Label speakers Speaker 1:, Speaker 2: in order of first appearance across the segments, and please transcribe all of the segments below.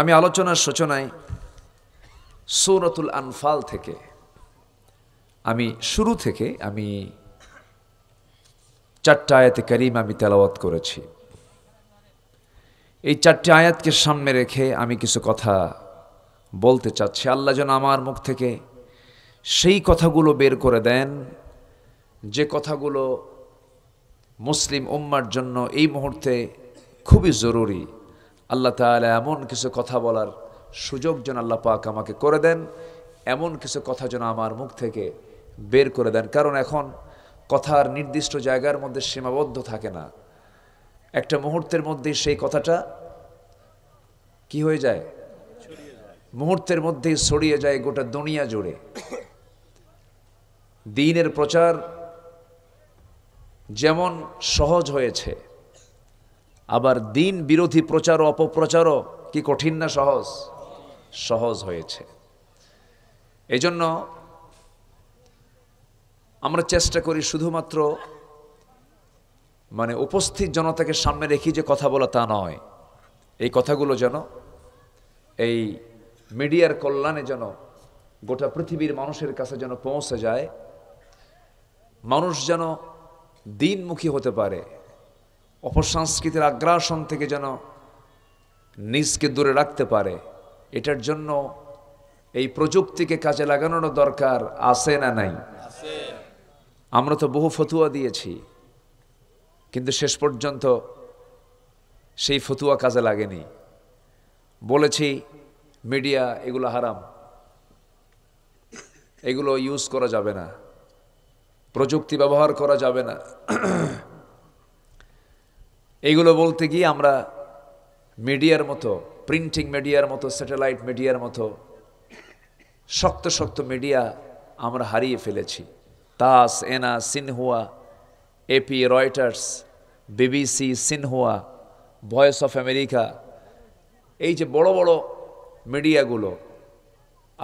Speaker 1: আমি আলোচনার সূচনায় সৌরতুল আনফাল থেকে আমি শুরু থেকে আমি চারটা আয়াতে করিম আমি তেলাওয়াত করেছি এই চারটি আয়াতকে সামনে রেখে আমি কিছু কথা বলতে চাচ্ছি আল্লাহ যেন আমার মুখ থেকে সেই কথাগুলো বের করে দেন যে কথাগুলো মুসলিম উম্মার জন্য এই মুহূর্তে খুবই জরুরি আল্লাহ তালা এমন কিছু কথা বলার সুযোগ যেন আল্লাহ পাক আমাকে করে দেন এমন কিছু কথা যেন আমার মুখ থেকে বের করে দেন কারণ এখন কথার নির্দিষ্ট জায়গার মধ্যে সীমাবদ্ধ থাকে না একটা মুহূর্তের মধ্যেই সেই কথাটা কি হয়ে যায় মুহূর্তের মধ্যেই ছড়িয়ে যায় গোটা দুনিয়া জুড়ে দিনের প্রচার যেমন সহজ হয়েছে আবার দিন বিরোধী প্রচার অপপ্রচারও কি কঠিন না সহজ সহজ হয়েছে এজন্য আমরা চেষ্টা করি শুধুমাত্র মানে উপস্থিত জনতাকে সামনে রেখি যে কথা বলা তা নয় এই কথাগুলো যেন এই মিডিয়ার কল্যাণে যেন গোটা পৃথিবীর মানুষের কাছে যেন পৌঁছে যায় মানুষ যেন দিনমুখী হতে পারে অপসংস্কৃতির আগ্রাসন থেকে যেন নিজকে দূরে রাখতে পারে এটার জন্য এই প্রযুক্তিকে কাজে লাগানোর দরকার আছে না নাই আমরা তো বহু ফতুয়া দিয়েছি কিন্তু শেষ পর্যন্ত সেই ফতুয়া কাজে লাগেনি বলেছি মিডিয়া এগুলো হারাম এগুলো ইউজ করা যাবে না প্রযুক্তি ব্যবহার করা যাবে না এইগুলো বলতে গিয়ে আমরা মিডিয়ার মতো প্রিন্টিং মিডিয়ার মতো স্যাটেলাইট মিডিয়ার মতো শক্ত শক্ত মিডিয়া আমরা হারিয়ে ফেলেছি TASS ENA Xinhua AP Reuters BBC Xinhua voice of America এই যে বড় বড় মিডিয়াগুলো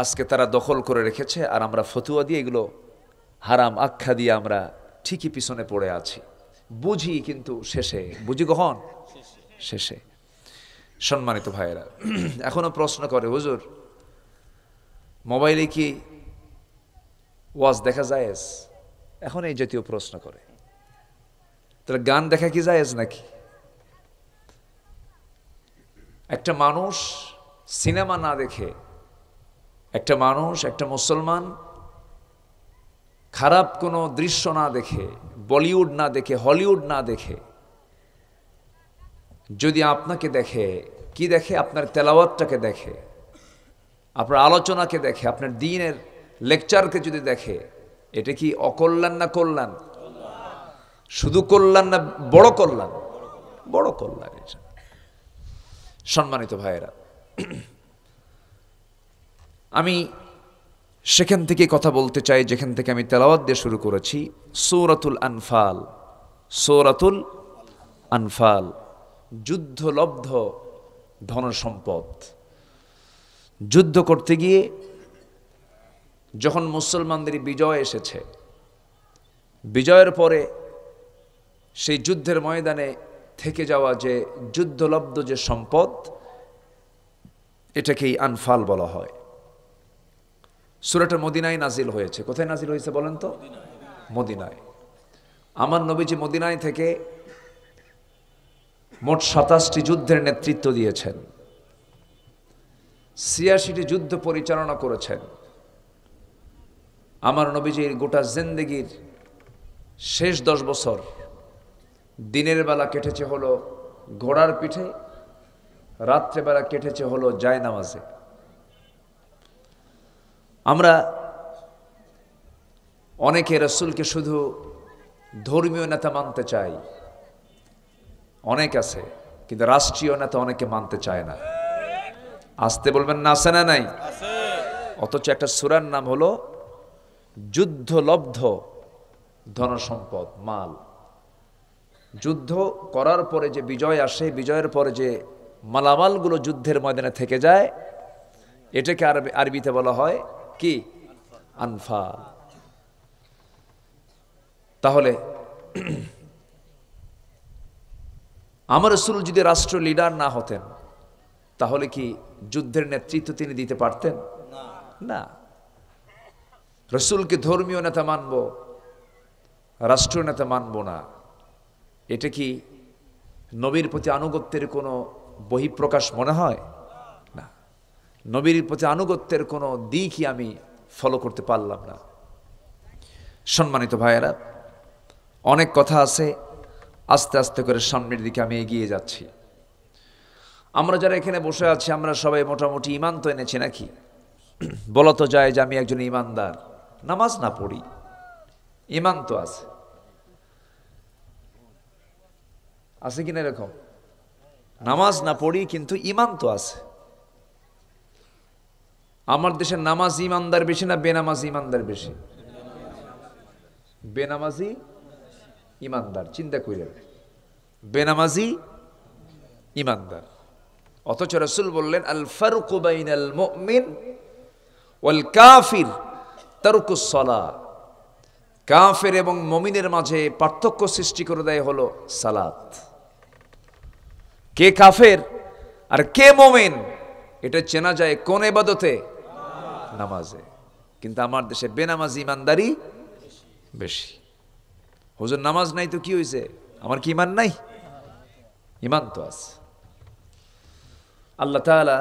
Speaker 1: আজকে তারা দখল করে রেখেছে আর আমরা ফতুয়া দিয়ে এগুলো হারাম আখ্যা দিয়ে আমরা ঠিকই পিছনে পড়ে আছি বুঝি কিন্তু শেষে বুঝি কখন শেষে সম্মানিত ভাইয়েরা এখনো প্রশ্ন করে হুজুর মোবাইলে কি ওয়াজ দেখা যায় এখন এই জাতীয় প্রশ্ন করে তাহলে গান দেখা কি যায় নাকি একটা মানুষ সিনেমা না দেখে একটা মানুষ একটা মুসলমান খারাপ কোনো দৃশ্য না দেখে বলিউড না দেখে হলিউড না দেখে যদি আপনাকে দেখে কি দেখে আপনার তেলাওয়াতটাকে দেখে আপনার আলোচনাকে দেখে আপনার দিনের লেকচারকে যদি দেখে এটা কি অকল্যাণ না কল্যাণ শুধু কল্যাণ না বড় কল্যাণ বড় কল্যাণ এটা সম্মানিত ভাইয়েরা আমি সেখান থেকে কথা বলতে চাই যেখান থেকে আমি তেলাওয়াত দিয়ে শুরু করেছি সৌরাতুল আনফাল সৌরাতুল আনফাল যুদ্ধলব্ধ ধনসম্পদ যুদ্ধ করতে গিয়ে যখন মুসলমানদের বিজয় এসেছে বিজয়ের পরে সেই যুদ্ধের ময়দানে থেকে যাওয়া যে যুদ্ধলব্ধ যে সম্পদ এটাকেই আনফাল বলা হয় সুরাটা মদিনায় নাজিল হয়েছে কোথায় নাজিল হয়েছে বলেন তো মদিনায় আমার নবীজি মদিনায় থেকে মোট সাতাশটি যুদ্ধের নেতৃত্ব দিয়েছেন ছিয়াশিটি যুদ্ধ পরিচালনা করেছেন আমার নবীজির গোটা জিন্দগির শেষ দশ বছর দিনের বেলা কেটেছে হলো ঘোড়ার পিঠে রাত্রেবেলা কেটেছে হলো জায়নামাজে আমরা অনেকে রসুলকে শুধু ধর্মীয় নেতা মানতে চাই অনেক আছে কিন্তু রাষ্ট্রীয় নেতা অনেকে মানতে চায় না আসতে বলবেন না আসে না নাই অথচ একটা সুরার নাম হলো যুদ্ধলব্ধ ধনসম্পদ মাল যুদ্ধ করার পরে যে বিজয় আসে বিজয়ের পরে যে মালামালগুলো যুদ্ধের ময়দানে থেকে যায় এটাকে আরবিতে বলা হয় কি আনফা তাহলে আমার রসুল যদি রাষ্ট্র লিডার না হতেন তাহলে কি যুদ্ধের নেতৃত্ব তিনি দিতে পারতেন না রসুলকে ধর্মীয় নেতা মানব রাষ্ট্রীয় নেতা মানব না এটা কি নবীর প্রতি আনুগত্যের কোনো বহিঃপ্রকাশ মনে হয় নবীর প্রতি আনুগত্যের কোনো দিকই আমি ফলো করতে পারলাম না সম্মানিত ভাইয়েরা অনেক কথা আছে আস্তে আস্তে করে সামনের দিকে আমি এগিয়ে যাচ্ছি আমরা যারা এখানে বসে আছি আমরা সবাই মোটামুটি ইমান তো এনেছি নাকি বলো তো যায় যে আমি একজন ইমানদার নামাজ না পড়ি ইমান তো আছে আছে কিনা এরকম নামাজ না পড়ি কিন্তু ইমান তো আছে আমার দেশে নামাজ ইমানদার বেশি না বেনামাজ ইমানদার বেশি বেনামাজি ইমানদার চিন্তা করে বেনামাজি ইমানদার অথচ রসুল বললেন আল ফারুকুবাইন আল মুমিন ওয়াল কাফির তারুকুসলা কাফের এবং মমিনের মাঝে পার্থক্য সৃষ্টি করে দেয় হলো সালাত কে কাফের আর কে মমিন এটা চেনা যায় কোন এবাদতে নামাজে কিন্তু আমার দেশে বেনামাজি ইমানদারি বেশি হুজুর নামাজ নাই তো কি হয়েছে আমার কি ইমান নাই ইমান তো আছে আল্লাহ তালা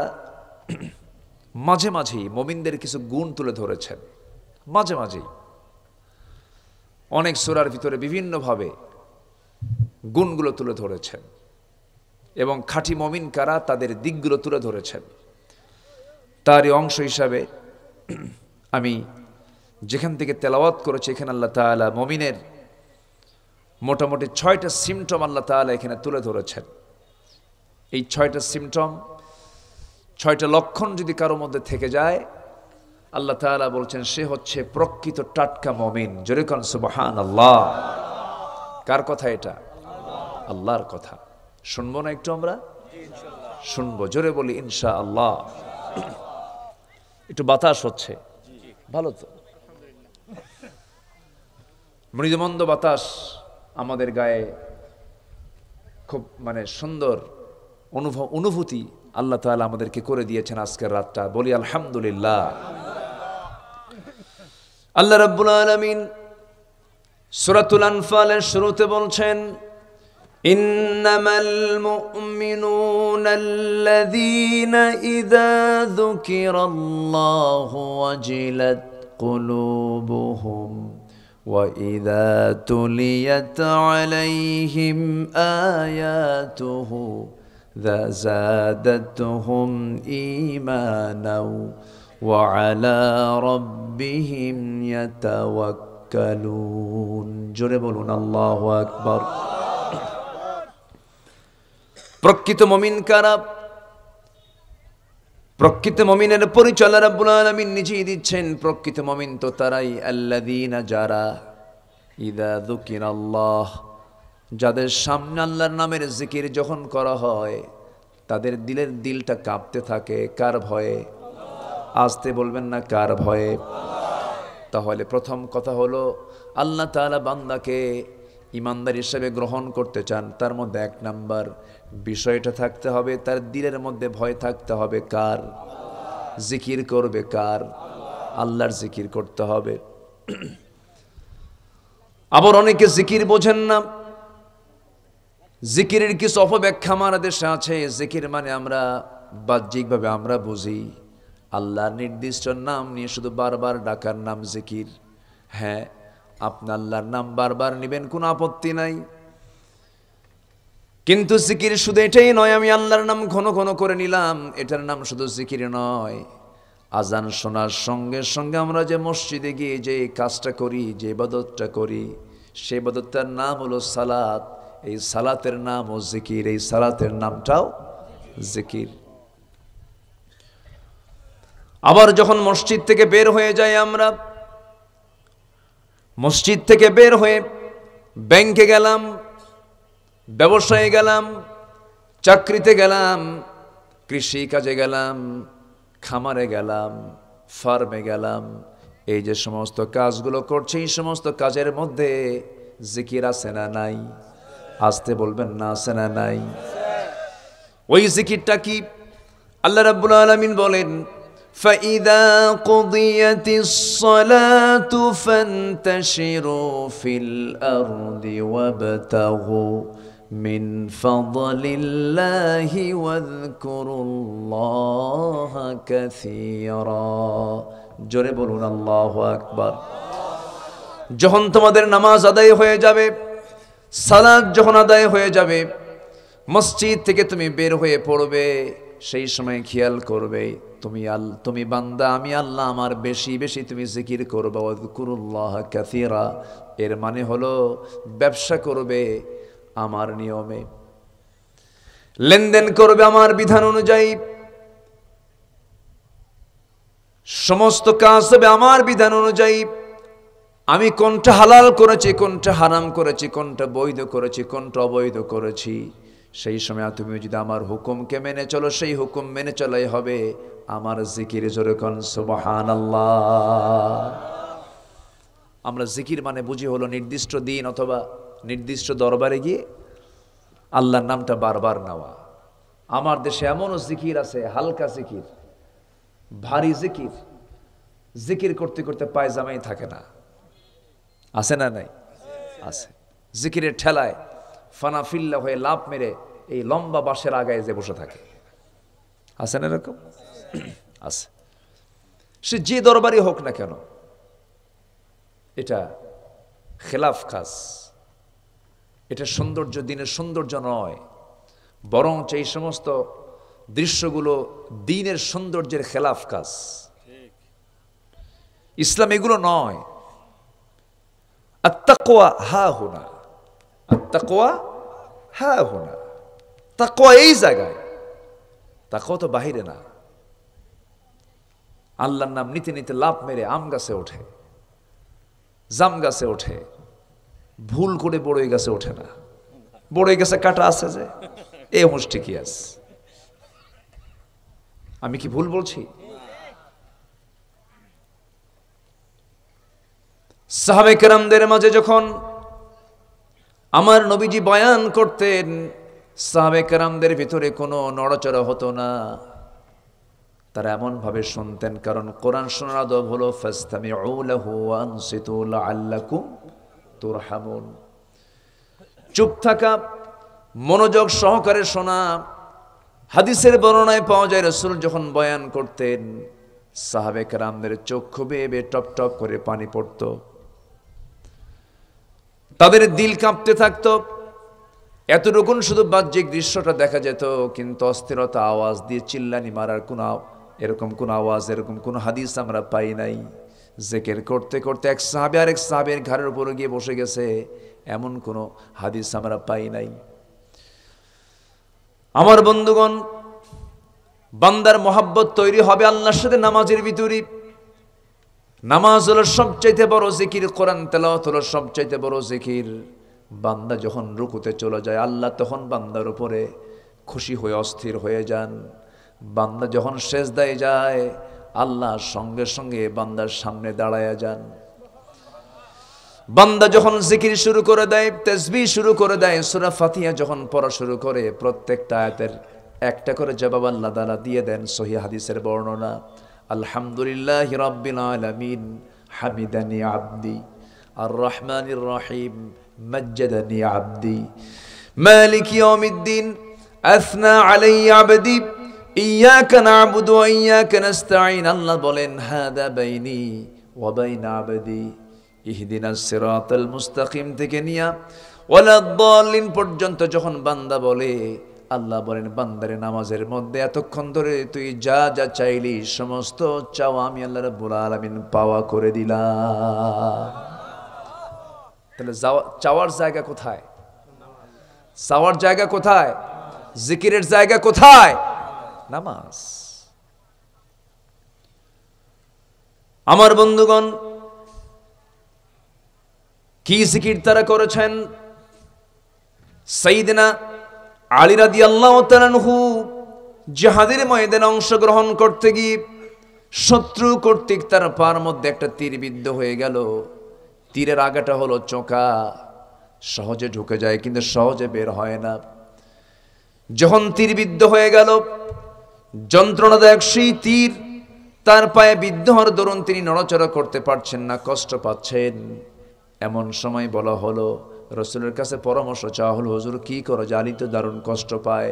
Speaker 1: মাঝে মাঝেই মমিনদের কিছু গুণ তুলে ধরেছেন মাঝে মাঝেই অনেক সোরার ভিতরে বিভিন্নভাবে গুণগুলো তুলে ধরেছেন এবং খাঁটি মমিন কারা তাদের দিকগুলো তুলে ধরেছেন তারই অংশ হিসাবে আমি যেখান থেকে তেলাওয়াত করেছি এখানে আল্লাহ তালা মমিনের মোটামুটি ছয়টা সিমটম আল্লাহ তালা এখানে তুলে ধরেছেন এই ছয়টা সিমটম ছয়টা লক্ষণ যদি কারোর মধ্যে থেকে যায় আল্লাহ তালা বলছেন সে হচ্ছে প্রকৃত টাটকা মমিন জরিকন সুবাহান আল্লাহ কার কথা এটা আল্লাহর কথা শুনবো না একটু আমরা শুনবো জোরে বলি ইনশা আল্লাহ একটু বাতাস হচ্ছে ভালো তো মৃদুমন্দ বাতাস আমাদের গায়ে খুব মানে সুন্দর অনুভব অনুভূতি আল্লাহ তাহলে আমাদেরকে করে দিয়েছেন আজকের রাতটা বলি আলহামদুলিল্লাহ আল্লাহ রব্বুল আলমিন সুরাতুল আনফালের শুরুতে বলছেন انما المؤمنون الذين اذا ذكر الله وجلت قلوبهم واذا تليت عليهم اياته ذا زادتهم ايمانا وعلى ربهم يتوكلون جرب الله اكبر প্রকৃত মমিন কারা প্রকৃত মমিনের পরিচয় রব্বুল আলমিন নিজেই দিচ্ছেন প্রকৃত মমিন তো তারাই আল্লাদিনা যারা ইদা দুকির আল্লাহ যাদের সামনে আল্লাহর নামের জিকির যখন করা হয় তাদের দিলের দিলটা কাঁপতে থাকে কার ভয়ে আসতে বলবেন না কার ভয়ে তাহলে প্রথম কথা হলো আল্লাহ তালা বান্দাকে ইমানদার হিসেবে গ্রহণ করতে চান তার মধ্যে এক নাম্বার বিষয়টা থাকতে হবে তার দিলের মধ্যে ভয় থাকতে হবে কার জিকির করবে কার আল্লাহর জিকির করতে হবে আবার অনেকে জিকির বোঝেন না জিকিরের কিছু অপব্যাখ্যা আমার দেশে আছে জিকির মানে আমরা বাহ্যিকভাবে আমরা বুঝি আল্লাহর নির্দিষ্ট নাম নিয়ে শুধু বারবার ডাকার নাম জিকির হ্যাঁ আপনি আল্লাহর নাম বারবার নেবেন কোনো আপত্তি নাই কিন্তু জিকির শুধু এটাই নয় আমি আল্লাহর নাম ঘন ঘন করে নিলাম এটার নাম শুধু জিকির নয় আজান শোনার সঙ্গে সঙ্গে আমরা যে মসজিদে গিয়ে যে কাজটা করি যে ইবাদতটা করি সেই ইবাদতটার নাম হলো সালাত এই সালাতের নাম ও জিকির এই সালাতের নামটাও জিকির আবার যখন মসজিদ থেকে বের হয়ে যাই আমরা মসজিদ থেকে বের হয়ে ব্যাংকে গেলাম ব্যবসায় গেলাম চাকরিতে গেলাম কৃষি কাজে গেলাম খামারে গেলাম ফার্মে গেলাম এই যে সমস্ত কাজগুলো করছে এই সমস্ত কাজের মধ্যে জিকির আছে না নাই আসতে বলবেন না আছে না নাই ওই জিকিরটা কি আল্লাহ রাব্বুল আলামিন বলেন فإذا قضيت الصلاة فانتشروا في الأرض وابتغوا من فضل الله واذكروا الله كثيرا জোরে বলুন আল্লাহ আকবার যখন তোমাদের নামাজ আদায় হয়ে যাবে সালাদ যখন আদায় হয়ে যাবে মসজিদ থেকে তুমি বের হয়ে পড়বে সেই সময় খেয়াল করবে তুমি আল তুমি বান্দা আমি আল্লাহ আমার বেশি বেশি তুমি জিকির করবে কুরুল্লাহ কাসিরা এর মানে হলো ব্যবসা করবে আমার নিয়মে লেনদেন করবে আমার বিধান অনুযায়ী সমস্ত কাজ হবে আমার বিধান অনুযায়ী আমি কোনটা হালাল করেছি কোনটা হারাম করেছি কোনটা বৈধ করেছি কোনটা অবৈধ করেছি সেই সময় তুমি যদি আমার হুকুমকে মেনে চলো সেই হুকুম মেনে চলাই হবে আমার জিকির জোরকন সুবাহান আমরা জিকির মানে বুঝি হলো নির্দিষ্ট দিন অথবা নির্দিষ্ট দরবারে গিয়ে আল্লাহর নামটা বারবার নেওয়া আমার দেশে এমনও জিকির আছে হালকা জিকির ভারী জিকির জিকির করতে করতে পায়জামাই থাকে না আছে না নাই আছে জিকিরের ঠেলায় ফানাফিল্লা হয়ে লাভ মেরে এই লম্বা বাঁশের আগায় যে বসে থাকে আছে না এরকম আছে সে যে দরবারই হোক না কেন এটা খেলাফ খাস এটা সৌন্দর্য দিনের সৌন্দর্য নয় বরং এই সমস্ত দৃশ্যগুলো দিনের সৌন্দর্যের খেলাফ কাজ ইসলাম এগুলো নয় আত্মাকোয়া হা হোনা আত্মাকোয়া হা হোনা তাকোয়া এই জায়গায় তাকোয়া তো বাহিরে না আল্লাহর নাম নিতে নিতে লাভ মেরে আম গাছে ওঠে জাম গাছে ওঠে ভুল করে বড়ই গাছে ওঠে না বড়ই গাছে কাটা আছে যে এ মুষ্টি কি আছে আমি কি ভুল বলছি সাহাবে কেরামদের মাঝে যখন আমার নবীজি বয়ান করতেন সাহাবে কেরামদের ভিতরে কোনো নড়চড়া হতো না তারা এমন ভাবে শুনতেন কারণ কোরআন শোনার আদব হলো ফাস্তামি আল্লাহ তোরহামুন চুপ থাকা মনোযোগ সহকারে শোনা হাদিসের বর্ণনায় পাওয়া যায় রসুল যখন বয়ান করতেন সাহাবেক রামদের চক্ষু বেয়ে বেয়ে টপ টপ করে পানি পড়ত তাদের দিল কাঁপতে থাকত এতটুকুন শুধু বাহ্যিক দৃশ্যটা দেখা যেত কিন্তু অস্থিরতা আওয়াজ দিয়ে চিল্লানি মারার কোন এরকম কোন আওয়াজ এরকম কোন হাদিস আমরা পাই নাই জেকের করতে করতে এক সাহাবি আরেক সাহাবের ঘরের উপরে গিয়ে বসে গেছে এমন কোনো হাদিস আমরা পাই নাই আমার বন্ধুগণ বান্দার মোহাব্বত তৈরি হবে আল্লাহর সাথে নামাজের ভিতরে নামাজ হলো সবচাইতে বড় জিকির কোরআন তেলাওয়াত হলো সবচাইতে বড় জিকির বান্দা যখন রুকুতে চলে যায় আল্লাহ তখন বান্দার উপরে খুশি হয়ে অস্থির হয়ে যান বান্দা যখন শেষ যায় আল্লাহ সঙ্গে সঙ্গে বান্দার সামনে দাঁড়ায়া যান বান্দা যখন জিকির শুরু করে দেয় তেজবি শুরু করে দেয় সুরা ফাতিয়া যখন পড়া শুরু করে প্রত্যেকটা আয়াতের একটা করে জবাব আল্লাহ তালা দিয়ে দেন সহি হাদিসের বর্ণনা আলহামদুলিল্লাহ রব্বিল আলামিন হামিদানি আব্দি আর রহমানির রহিম মজ্জাদানি আব্দি মালিক ইয়াউমিদ্দিন আসনা আলাইয়া আবদি আল্লাহ বলেন মুস্তাকিম থেকে নিয়া পর্যন্ত যখন বান্দা বলে আল্লাহ বলেন বান্দারে নামাজের মধ্যে এতক্ষণ ধরে তুই যা যা চাইলি সমস্ত চাও আমি আল্লাহ রাব্বুল আলামিন পাওয়া করে দিলাম তাহলে চাওয়ার জায়গা কোথায় চাওয়ার জায়গা কোথায় জিকিরের জায়গা কোথায় নামাজ আমার বন্ধুগণ কি জিকির তারা করেছেন সঈদিনা আলী রাদি আল্লাহ তালানহু জাহাদের ময়দানে অংশগ্রহণ করতে গিয়ে শত্রু কর্তৃক তার পার মধ্যে একটা তীর বিদ্ধ হয়ে গেল তীরের আগাটা হলো চোকা সহজে ঢুকে যায় কিন্তু সহজে বের হয় না যখন তীর বিদ্ধ হয়ে গেল যন্ত্রণাদায়ক সেই তীর তার পায়ে বিদ্ধ হওয়ার দরুন তিনি নড়াচড়া করতে পারছেন না কষ্ট পাচ্ছেন এমন সময় বলা হলো রসুলের কাছে পরামর্শ চাওয়া হলো হজুর কী করো যে তো দারুণ কষ্ট পায়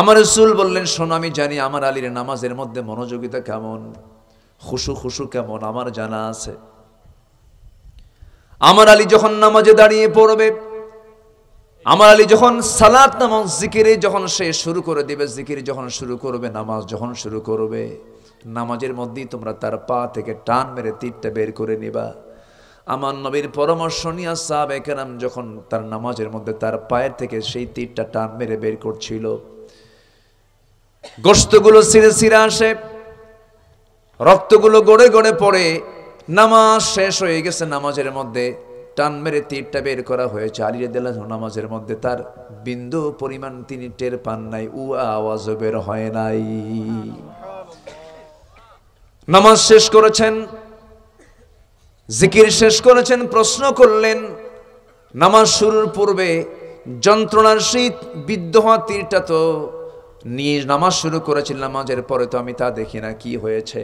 Speaker 1: আমার রসুল বললেন শোনো আমি জানি আমার আলীর নামাজের মধ্যে মনোযোগিতা কেমন খুশু খুশু কেমন আমার জানা আছে আমার আলী যখন নামাজে দাঁড়িয়ে পড়বে আমার আলী যখন সালাত নামাজ জিকিরে যখন সে শুরু করে দেবে জিকির যখন শুরু করবে নামাজ যখন শুরু করবে নামাজের মধ্যেই তোমরা তার পা থেকে টান মেরে তীরটা বের করে নিবা আমার নবীর পরামর্শ নিয়া সাহাব একরাম যখন তার নামাজের মধ্যে তার পায়ের থেকে সেই তীরটা টান মেরে বের করছিল গোস্তগুলো সিরে সিরে আসে রক্তগুলো গড়ে গড়ে পড়ে নামাজ শেষ হয়ে গেছে নামাজের মধ্যে টান মেরে তীরটা বের করা হয়েছে আলিরে দেলা নামাজের মধ্যে তার বিন্দু পরিমাণ তিনি টের পান নাই উ আওয়াজও বের হয় নাই নামাজ শেষ করেছেন জিকির শেষ করেছেন প্রশ্ন করলেন নামাজ শুরুর পূর্বে যন্ত্রণার শীত হওয়া তীরটা তো নিয়ে নামাজ শুরু করেছিল নামাজের পরে তো আমি তা দেখি না কি হয়েছে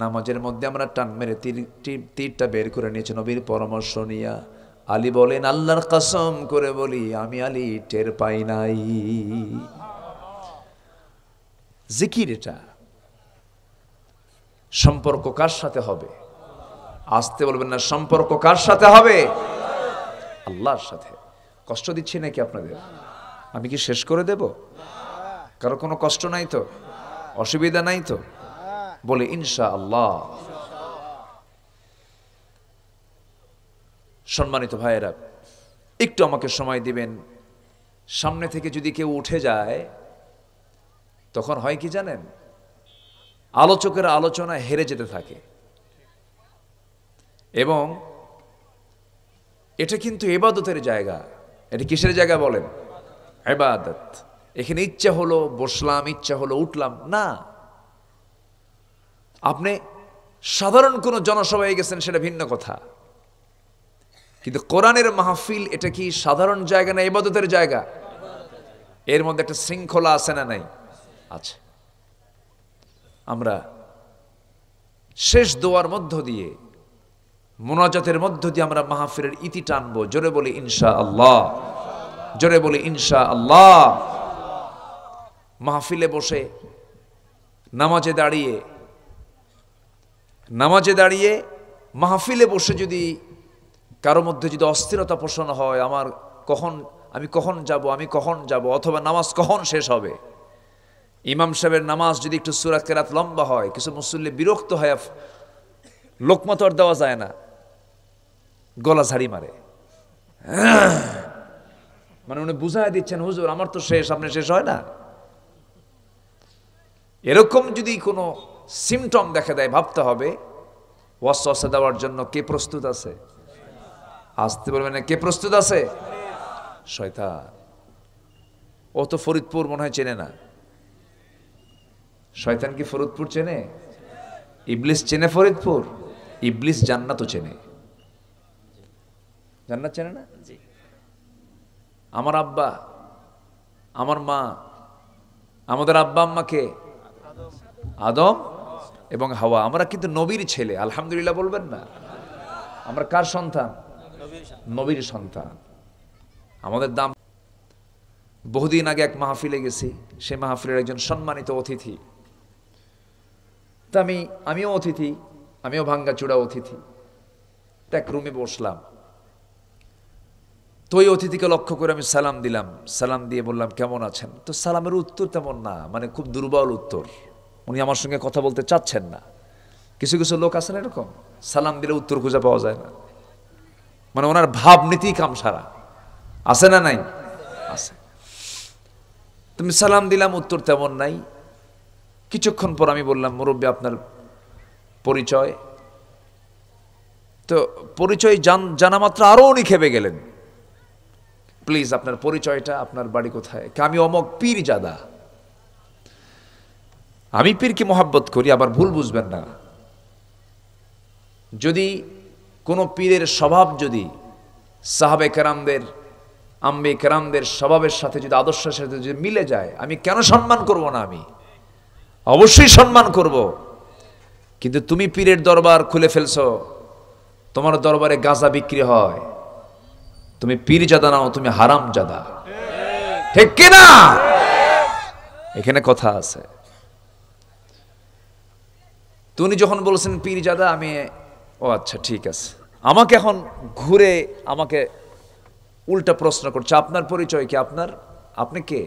Speaker 1: নামাজের মধ্যে আমরা টান মেরে তীর তীরটা বের করে নিয়েছি নবীর পরামর্শ নিয়া আলী বলেন আল্লাহর কাসম করে বলি আমি আলী টের পাই নাই জিকির এটা সম্পর্ক কার সাথে হবে আসতে বলবেন না সম্পর্ক কার সাথে হবে আল্লাহর সাথে কষ্ট দিচ্ছি নাকি আপনাদের আমি কি শেষ করে দেব কারো কোনো কষ্ট নাই তো অসুবিধা নাই তো বলে ইনশা আল্লাহ সম্মানিত ভাইয়েরা একটু আমাকে সময় দিবেন সামনে থেকে যদি কেউ উঠে যায় তখন হয় কি জানেন আলোচকের আলোচনা হেরে যেতে থাকে এবং এটা কিন্তু এবাদতের জায়গা এটা কিসের জায়গা বলেন এবাদত এখানে ইচ্ছা হলো বসলাম ইচ্ছা হলো উঠলাম না আপনি সাধারণ কোনো জনসভায় গেছেন সেটা ভিন্ন কথা কিন্তু কোরআনের মাহফিল এটা কি সাধারণ জায়গা না ইবাদতের জায়গা এর মধ্যে একটা শৃঙ্খলা আছে না নাই আছে আচ্ছা। আমরা শেষ দোয়ার মধ্য দিয়ে মোনাজাতের মধ্য দিয়ে আমরা মাহফিলের ইতি টানবো জোরে বলি ইনশা আল্লাহ জোরে বলি ইনশা আল্লাহ মাহফিলে বসে নামাজে দাঁড়িয়ে নামাজে দাঁড়িয়ে মাহফিলে বসে যদি কারো মধ্যে যদি অস্থিরতা পোষণ হয় আমার কখন আমি কখন যাব আমি কখন যাব অথবা নামাজ কখন শেষ হবে ইমাম সাহেবের নামাজ যদি একটু সুরাত কেরাত লম্বা হয় কিছু মুসল্লি বিরক্ত হয় লোকমত আর দেওয়া যায় না গলা ঝাড়ি মারে মানে উনি বুঝাই দিচ্ছেন হুজুর আমার তো শেষ আপনি শেষ হয় না এরকম যদি কোনো সিমটম দেখা দেয় ভাবতে হবে ওয়াসওয়াসা দেওয়ার জন্য কে প্রস্তুত আছে আসতে বলবে না কে প্রস্তুত আছে শয়তান ও তো ফরিদপুর মনে হয় চেনে না শয়তান কি ফরিদপুর চেনে ইবলিস চেনে ফরিদপুর ইবলিস জান্না তো চেনে জান্নাত চেনে না আমার আব্বা আমার মা আমাদের আব্বা আম্মাকে আদম এবং হাওয়া আমরা কিন্তু নবীর ছেলে আলহামদুলিল্লাহ বলবেন না আমরা কার সন্তান নবীর সন্তান আমাদের দাম বহুদিন আগে এক মাহফিলে গেছি সে মাহফিলের একজন সম্মানিত অতিথি তা আমি আমিও অতিথি আমিও চূড়া অতিথি তা এক রুমে বসলাম তো ওই অতিথিকে লক্ষ্য করে আমি সালাম দিলাম সালাম দিয়ে বললাম কেমন আছেন তো সালামের উত্তর তেমন না মানে খুব দুর্বল উত্তর উনি আমার সঙ্গে কথা বলতে চাচ্ছেন না কিছু কিছু লোক আছে না এরকম সালাম দিলে উত্তর খুঁজে পাওয়া যায় না মানে ওনার ভাবনীতি কাম সারা আছে না নাই আছে তুমি সালাম দিলাম উত্তর তেমন নাই কিছুক্ষণ পর আমি বললাম মুরব্বী আপনার পরিচয় তো পরিচয় জান জানা মাত্র আরও উনি খেপে গেলেন প্লিজ আপনার পরিচয়টা আপনার বাড়ি কোথায় আমি অমক পীর জাদা আমি পীরকে মোহাব্বত করি আবার ভুল বুঝবেন না যদি কোনো পীরের স্বভাব যদি সাহাবে কেরামদের আম্বে কেরামদের স্বভাবের সাথে যদি আদর্শের সাথে যদি মিলে যায় আমি কেন সম্মান করব না আমি অবশ্যই সম্মান করব কিন্তু তুমি পীরের দরবার খুলে ফেলছো তোমার দরবারে গাঁজা বিক্রি হয় তুমি পীর জাদা নাও তুমি হারাম জাদা ঠিক কিনা এখানে কথা আছে তো উনি যখন বলছেন পীরজাদা আমি ও আচ্ছা ঠিক আছে আমাকে এখন ঘুরে আমাকে উল্টা প্রশ্ন করছে আপনার পরিচয় কি আপনার আপনি কে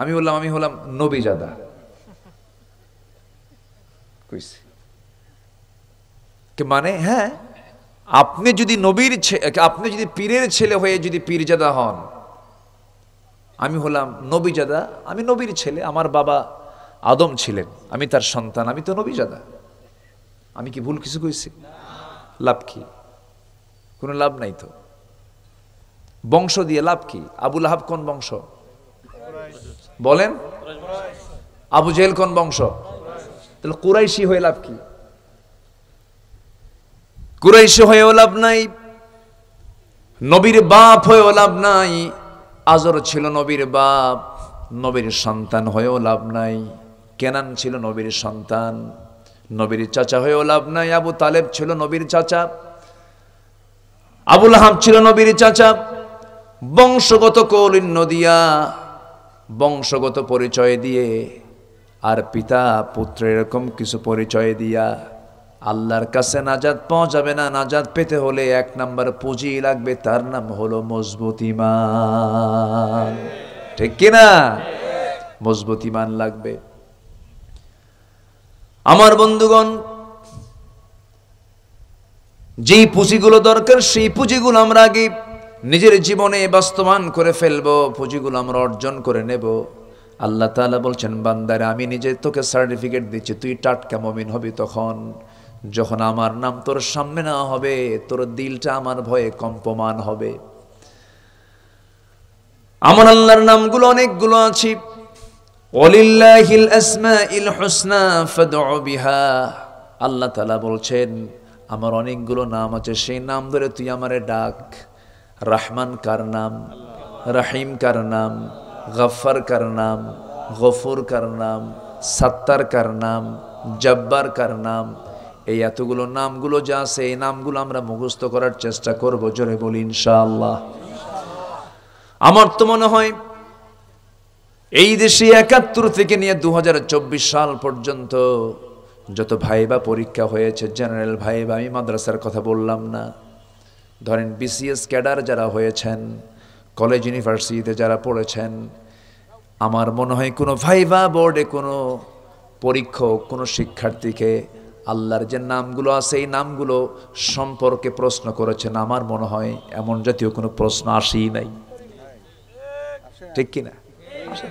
Speaker 1: আমি বললাম আমি হলাম নবীজাদা কে মানে হ্যাঁ আপনি যদি নবীর আপনি যদি পীরের ছেলে হয়ে যদি পীরজাদা হন আমি হলাম নবীজাদা আমি নবীর ছেলে আমার বাবা আদম ছিলেন আমি তার সন্তান আমি তো নবীজাদা আমি কি ভুল কিছু কইছি লাভ কি কোনো লাভ নাই তো বংশ দিয়ে লাভ কি আবুল আহাব কোন বংশ বলেন আবু জেহেল কোন বংশ তাহলে কুরাইশি হয়ে লাভ কি কুরাইশি হয়েও লাভ নাই নবীর বাপ হয়েও লাভ নাই আজর ছিল নবীর বাপ নবীর সন্তান হয়েও লাভ নাই কেনান ছিল নবীর সন্তান নবীর চাচা হয়েও লাভ নাই আবু তালেব ছিল নবীর চাচা আবুল হাম ছিল নবীর চাচা বংশগত কৌলিন নদিয়া বংশগত পরিচয় দিয়ে আর পিতা পুত্র এরকম কিছু পরিচয় দিয়া আল্লাহর কাছে নাজাদ পাওয়া যাবে না নাজাদ পেতে হলে এক নাম্বার পুঁজি লাগবে তার নাম হলো মজবুতিমান ঠিক কিনা মজবুত ইমান লাগবে আমার বন্ধুগণ যেই পুঁজিগুলো দরকার সেই পুঁজিগুলো আমরা আগে নিজের জীবনে বাস্তবায়ন করে ফেলব পুঁজিগুলো আমরা অর্জন করে নেব আল্লাহ তালা বলছেন বান্দারে আমি নিজে তোকে সার্টিফিকেট দিচ্ছি তুই টাটকা মমিন হবি তখন যখন আমার নাম তোর সামনে না হবে তোর দিলটা আমার ভয়ে কম্পমান হবে আমার আল্লাহর নামগুলো অনেকগুলো আছে অলিল্লাহিল আসমা ইল হোসনা বিহা আল্লাহ তালা বলছেন আমার অনেকগুলো নাম আছে সেই নাম ধরে তুই আমারে ডাক রাহমান কার নাম রাহিম কার নাম গফার কার নাম গফুর কার নাম সাত্তার কার নাম জব্বার কার নাম এই এতগুলো নামগুলো যা আছে এই নামগুলো আমরা মুখস্থ করার চেষ্টা করব জোরে বলি ইনশাআল্লাহ আমার তো মনে হয় এই দেশে একাত্তর থেকে নিয়ে দু সাল পর্যন্ত যত ভাইবা পরীক্ষা হয়েছে জেনারেল ভাইবা আমি মাদ্রাসার কথা বললাম না ধরেন বিসিএস ক্যাডার যারা হয়েছেন কলেজ ইউনিভার্সিটিতে যারা পড়েছেন আমার মনে হয় কোনো ভাইবা বোর্ডে কোনো পরীক্ষক কোনো শিক্ষার্থীকে আল্লাহর যে নামগুলো আছে এই নামগুলো সম্পর্কে প্রশ্ন করেছেন আমার মনে হয় এমন জাতীয় কোনো প্রশ্ন আসেই নাই ঠিক কিনা আসে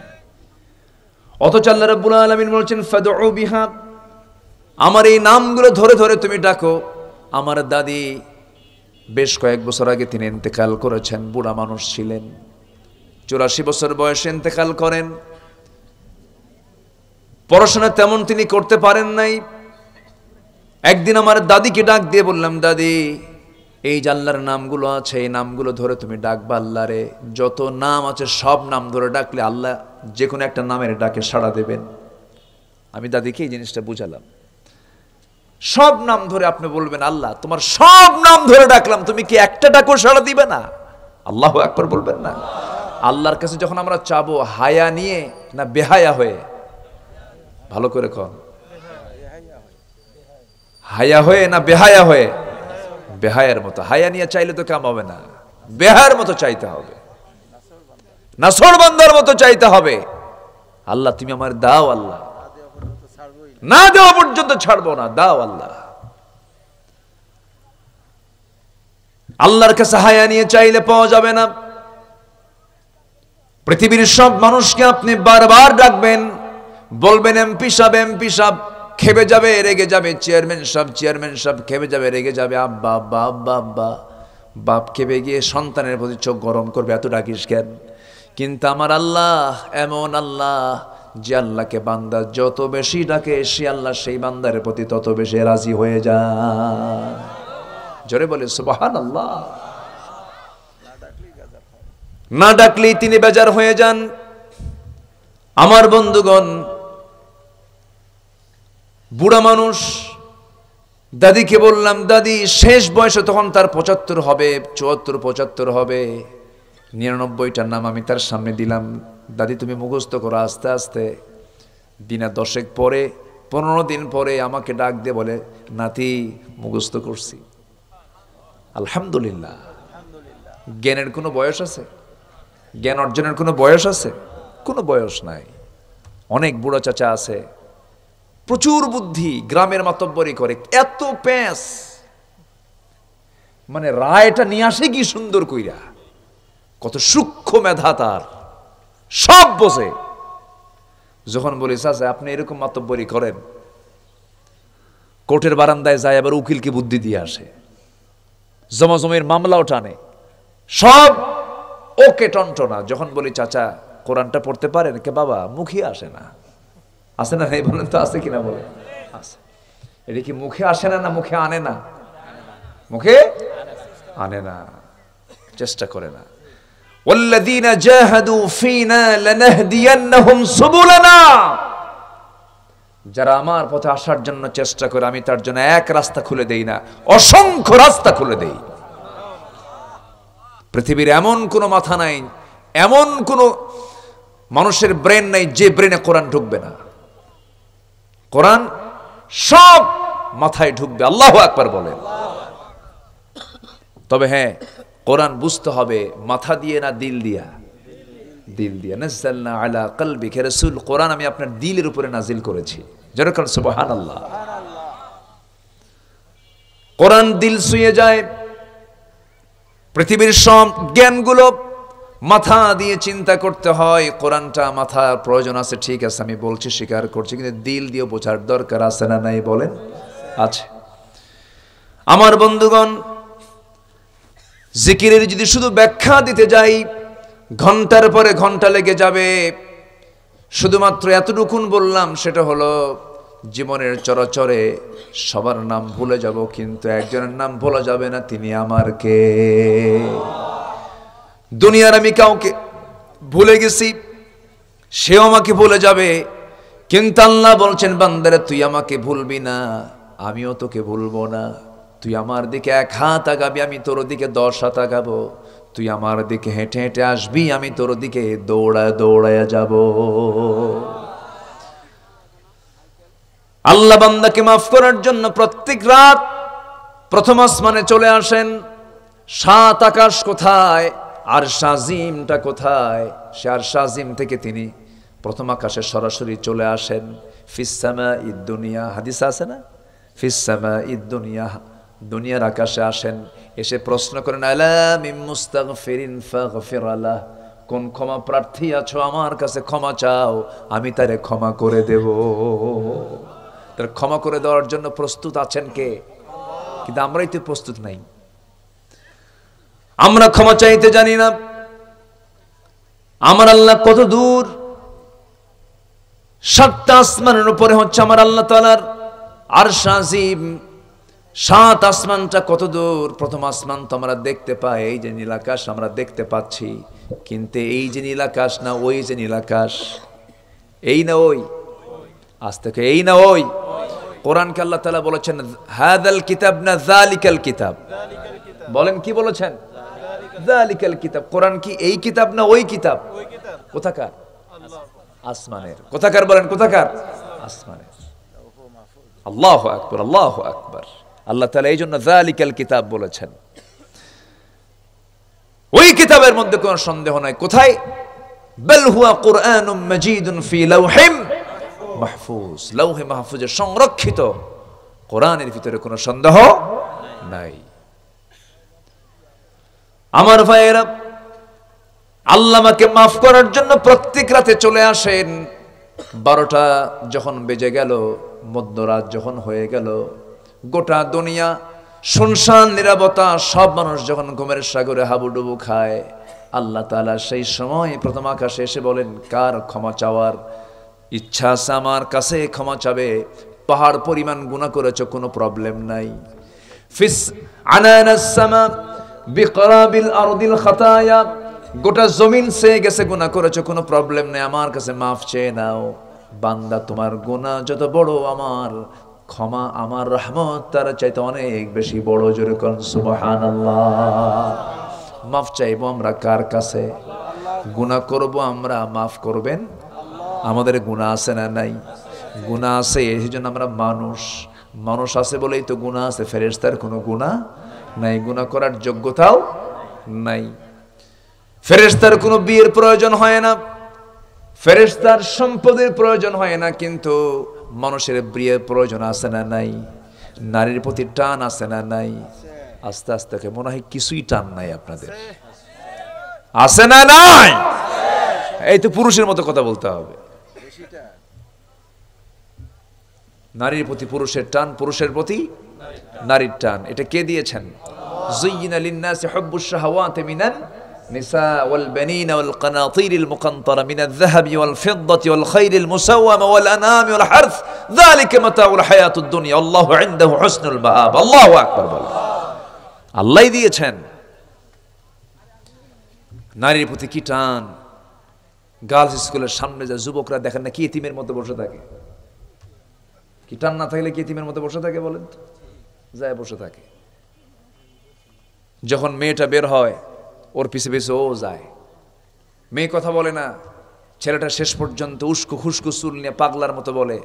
Speaker 1: অথচ আল্লাহ রাব্বুল আলামিন বলছেন ফাদউ বিহা আমার এই নামগুলো ধরে ধরে তুমি ডাকো আমার দাদি বেশ কয়েক বছর আগে তিনি ইন্তেকাল করেছেন বুড়া মানুষ ছিলেন চুরাশি বছর বয়সে ইন্তেকাল করেন পড়াশোনা তেমন তিনি করতে পারেন নাই একদিন আমার দাদিকে ডাক দিয়ে বললাম দাদি এই জানলার নামগুলো আছে এই নামগুলো ধরে তুমি ডাকবা আল্লাহরে যত নাম আছে সব নাম ধরে ডাকলে আল্লাহ যে কোনো একটা নামের ডাকে সাড়া দেবেন আমি দাদিকে এই জিনিসটা বুঝালাম সব নাম ধরে আপনি বলবেন আল্লাহ তোমার সব নাম ধরে ডাকলাম তুমি কি একটা ডাকো সাড়া দিবে না আল্লাহ একবার বলবেন না আল্লাহর কাছে যখন আমরা চাবো হায়া নিয়ে না বেহায়া হয়ে ভালো করে কন হায়া হয়ে না বেহায়া হয়ে বেহায়ার মতো হায়া নিয়ে চাইলে তো কাম হবে না বেহার মতো চাইতে হবে নাসর বান্দার মতো চাইতে হবে আল্লাহ তুমি আমার দাও আল্লাহ না দেওয়া পর্যন্ত ছাড়বো না দাও আল্লাহ আল্লাহর কাছে হায়া নিয়ে চাইলে পাওয়া যাবে না পৃথিবীর সব মানুষকে আপনি বারবার ডাকবেন বলবেন এমপি সাহেব এমপি সাহেব খেবে যাবে রেগে যাবে চেয়ারম্যান সাহেব চেয়ারম্যান সাহেব খেবে যাবে রেগে যাবে আব্বা আব্বা আব্বা আব্বা বাপ খেবে গিয়ে সন্তানের প্রতি চোখ গরম করবে এত ডাকিস কেন কিন্তু আমার আল্লাহ এমন আল্লাহ যে আল্লাহকে বান্দা যত বেশি ডাকে সে আল্লাহ সেই বান্দার প্রতি তত বেশি রাজি হয়ে যায় জোরে বলে সুবাহান আল্লাহ না ডাকলেই তিনি বেজার হয়ে যান আমার বন্ধুগণ বুড়া মানুষ দাদিকে বললাম দাদি শেষ বয়সে তখন তার পঁচাত্তর হবে চুয়াত্তর পঁচাত্তর হবে নিরানব্বইটার নাম আমি তার সামনে দিলাম দাদি তুমি মুখস্থ করো আস্তে আস্তে দিনা দশেক পরে পনেরো দিন পরে আমাকে ডাক দিয়ে বলে নাতি মুখস্থ করছি আলহামদুলিল্লাহ জ্ঞানের কোনো বয়স আছে জ্ঞান অর্জনের কোনো বয়স আছে কোনো বয়স নাই অনেক বুড়ো চাচা আছে প্রচুর বুদ্ধি গ্রামের মাতব্বরই করে এত প্যাঁচ মানে রায়টা নিয়ে আসে কি সুন্দর কইরা কত সূক্ষ্ম মেধা তার সব বোঝে যখন বলি সাজে আপনি এরকম মাতব্বরি করেন কোর্টের বারান্দায় যায় আবার উকিলকে বুদ্ধি দিয়ে আসে জমাজমির মামলাও টানে সব ওকে টন্টনা যখন বলি চাচা কোরআনটা পড়তে পারেন কে বাবা মুখে আসে না আসে না এই বলেন তো আছে কিনা বলে এটা কি মুখে আসে না না মুখে আনে না মুখে আনে না চেষ্টা করে না والذين جاهدوا فينا لنهدينهم سبلنا যারা আমার পথে আসার জন্য চেষ্টা করে আমি তার জন্য এক রাস্তা খুলে দেই না অসংখ্য রাস্তা খুলে দেই পৃথিবীর এমন কোনো মাথা নাই এমন কোনো মানুষের ব্রেন নাই যে ব্রেনে কোরআন ঢুকবে না কোরআন সব মাথায় ঢুকবে আল্লাহ একবার বলেন তবে হ্যাঁ কোরআন বুঝতে হবে মাথা দিয়ে না দিল দিয়া দিল দিয়া নাজ্জালনা আলা কলবিকে রাসূল কোরআন আমি আপনার দিলের উপরে নাজিল করেছি যেরকম সুবাহান কোরআন দিল শুয়ে যায় পৃথিবীর সব জ্ঞানগুলো মাথা দিয়ে চিন্তা করতে হয় কোরআনটা মাথার প্রয়োজন আছে ঠিক আছে আমি বলছি স্বীকার করছি কিন্তু দিল দিয়ে বোঝার দরকার আছে না নাই বলেন আছে আমার বন্ধুগণ জিকিরের যদি শুধু ব্যাখ্যা দিতে যাই ঘন্টার পরে ঘন্টা লেগে যাবে শুধুমাত্র এতটুকুন বললাম সেটা হলো জীবনের চরাচরে সবার নাম ভুলে যাব কিন্তু একজনের নাম ভোলা যাবে না তিনি আমার কে দুনিয়ার আমি কাউকে ভুলে গেছি সেও আমাকে ভুলে যাবে কিন্তু আল্লাহ বলছেন বান্দারে তুই আমাকে ভুলবি না আমিও তোকে ভুলবো না তুই আমার দিকে এক হাত আগাবি আমি তোর দিকে দশ হাত আগাবো তুই আমার দিকে হেঁটে হেঁটে আসবি আমি তোর দিকে দৌড়ায় দৌড়ায় যাব আল্লাহ বান্দাকে মাফ করার জন্য প্রত্যেক রাত প্রথম আসমানে চলে আসেন সাত আকাশ কোথায় আর সাজিমটা কোথায় সে আর সাজিম থেকে তিনি প্রথম আকাশে সরাসরি চলে আসেন ফিসামা ইদ দুনিয়া হাদিস আছে না ফিসামা ইদ দুনিয়া দুনিয়ার আকাশে আসেন এসে প্রশ্ন করেন আলা কোন ক্ষমা প্রার্থী আছো আমার কাছে ক্ষমা চাও আমি তারে ক্ষমা করে দেব তার ক্ষমা করে দেওয়ার জন্য প্রস্তুত আছেন কে কিন্তু আমরাই তো প্রস্তুত নাই আমরা ক্ষমা চাইতে জানি না আমার আল্লাহ কত দূর সাতটা আসমানের উপরে হচ্ছে আমার আল্লাহ তালার আর সাজিম সাত আসমানটা কত দূর প্রথম আসমান তো আমরা দেখতে পাই এই যে নীলাকাশ আমরা দেখতে পাচ্ছি কিন্তু এই যে নীলাকাশ না ওই যে নীলাকাশ এই না ওই আজ থেকে এই না ওই কোরআনকে আল্লাহ তালা বলেছেন হাদাল কিতাব না জালিকাল কিতাব বলেন কি বলেছেন জালিকাল কিতাব কোরআন কি এই কিতাব না ওই কিতাব কোথাকার আসমানের কোথাকার বলেন কোথাকার আসমানের আল্লাহ আকবর আল্লাহ আকবর আল্লাহ তালা এই জন্য জালিকাল কিতাব বলেছেন ওই কিতাবের মধ্যে কোন সন্দেহ নাই কোথায় বল হুয়া কোরআন মজিদুন ফি লাউহিম মাহফুজ লাউহে মাহফুজে সংরক্ষিত কোরআনের ভিতরে কোনো সন্দেহ নাই আমার ভাইয়েরা আল্লামাকে মাফ করার জন্য প্রত্যেক রাতে চলে আসেন বারোটা যখন বেজে গেল মধ্যরাত যখন হয়ে গেল গোটা দুনিয়া শুনশান নিরাপত্তা সব মানুষ যখন ঘুমের সাগরে হাবুডুবু খায় আল্লাহ তালা সেই সময় প্রথম আকাশে এসে বলেন কার ক্ষমা চাওয়ার ইচ্ছা আছে আমার কাছে ক্ষমা চাবে পাহাড় পরিমাণ গুণা করেছ কোনো প্রবলেম নাই ফিস গোটা জমিন সে গেছে গুণা করেছ কোনো প্রবলেম নেই আমার কাছে মাফ চেয়ে নাও বান্দা তোমার গুণা যত বড় আমার ক্ষমা আমার রহমত তার চাইতে অনেক বেশি বড় জোরে করেন সুবাহান মাফ চাইবো আমরা কার কাছে গুণা করব আমরা মাফ করবেন আমাদের গুণা আছে না নাই গুণা আছে এই জন্য আমরা মানুষ মানুষ আছে বলেই তো গুণা আছে ফেরেস্তার কোনো গুণা নাই গুণা করার যোগ্যতাও নাই ফেরেস্তার কোনো বিয়ের প্রয়োজন হয় না ফেরেস্তার সম্পদের প্রয়োজন হয় না কিন্তু মানুষের বিয়ের প্রয়োজন আছে না নাই নারীর প্রতি টান আছে না নাই আস্তে আস্তে মনে হয় কিছুই টান নাই আপনাদের আছে না নাই এই তো পুরুষের মতো কথা বলতে হবে নারীর প্রতি পুরুষের টান পুরুষের প্রতি নারীর টান এটা কে দিয়েছেন জুইনা লিন্নাসি হুব্বুশ শাহাওয়াতি মিনান النساء والبنين والقناطير المقنطرة من الذهب والفضة والخير المسومة والأنام والحرث ذلك متاع الحياة الدنيا الله عنده حسن المآب الله أكبر আল্লাহ দিয়েছেন নারীর প্রতি কি টান গার্লস স্কুলের সামনে যা যুবকরা দেখেন না কি এতিমের মতো বসে থাকে কি টান না থাকলে কি এতিমের মতো বসে থাকে বলেন তো যায় বসে থাকে যখন মেয়েটা বের ওর পিছে পিছে ও যায় মেয়ে কথা বলে না ছেলেটা শেষ পর্যন্ত উস্কু খুস্কু চুল নিয়ে পাগলার মতো বলে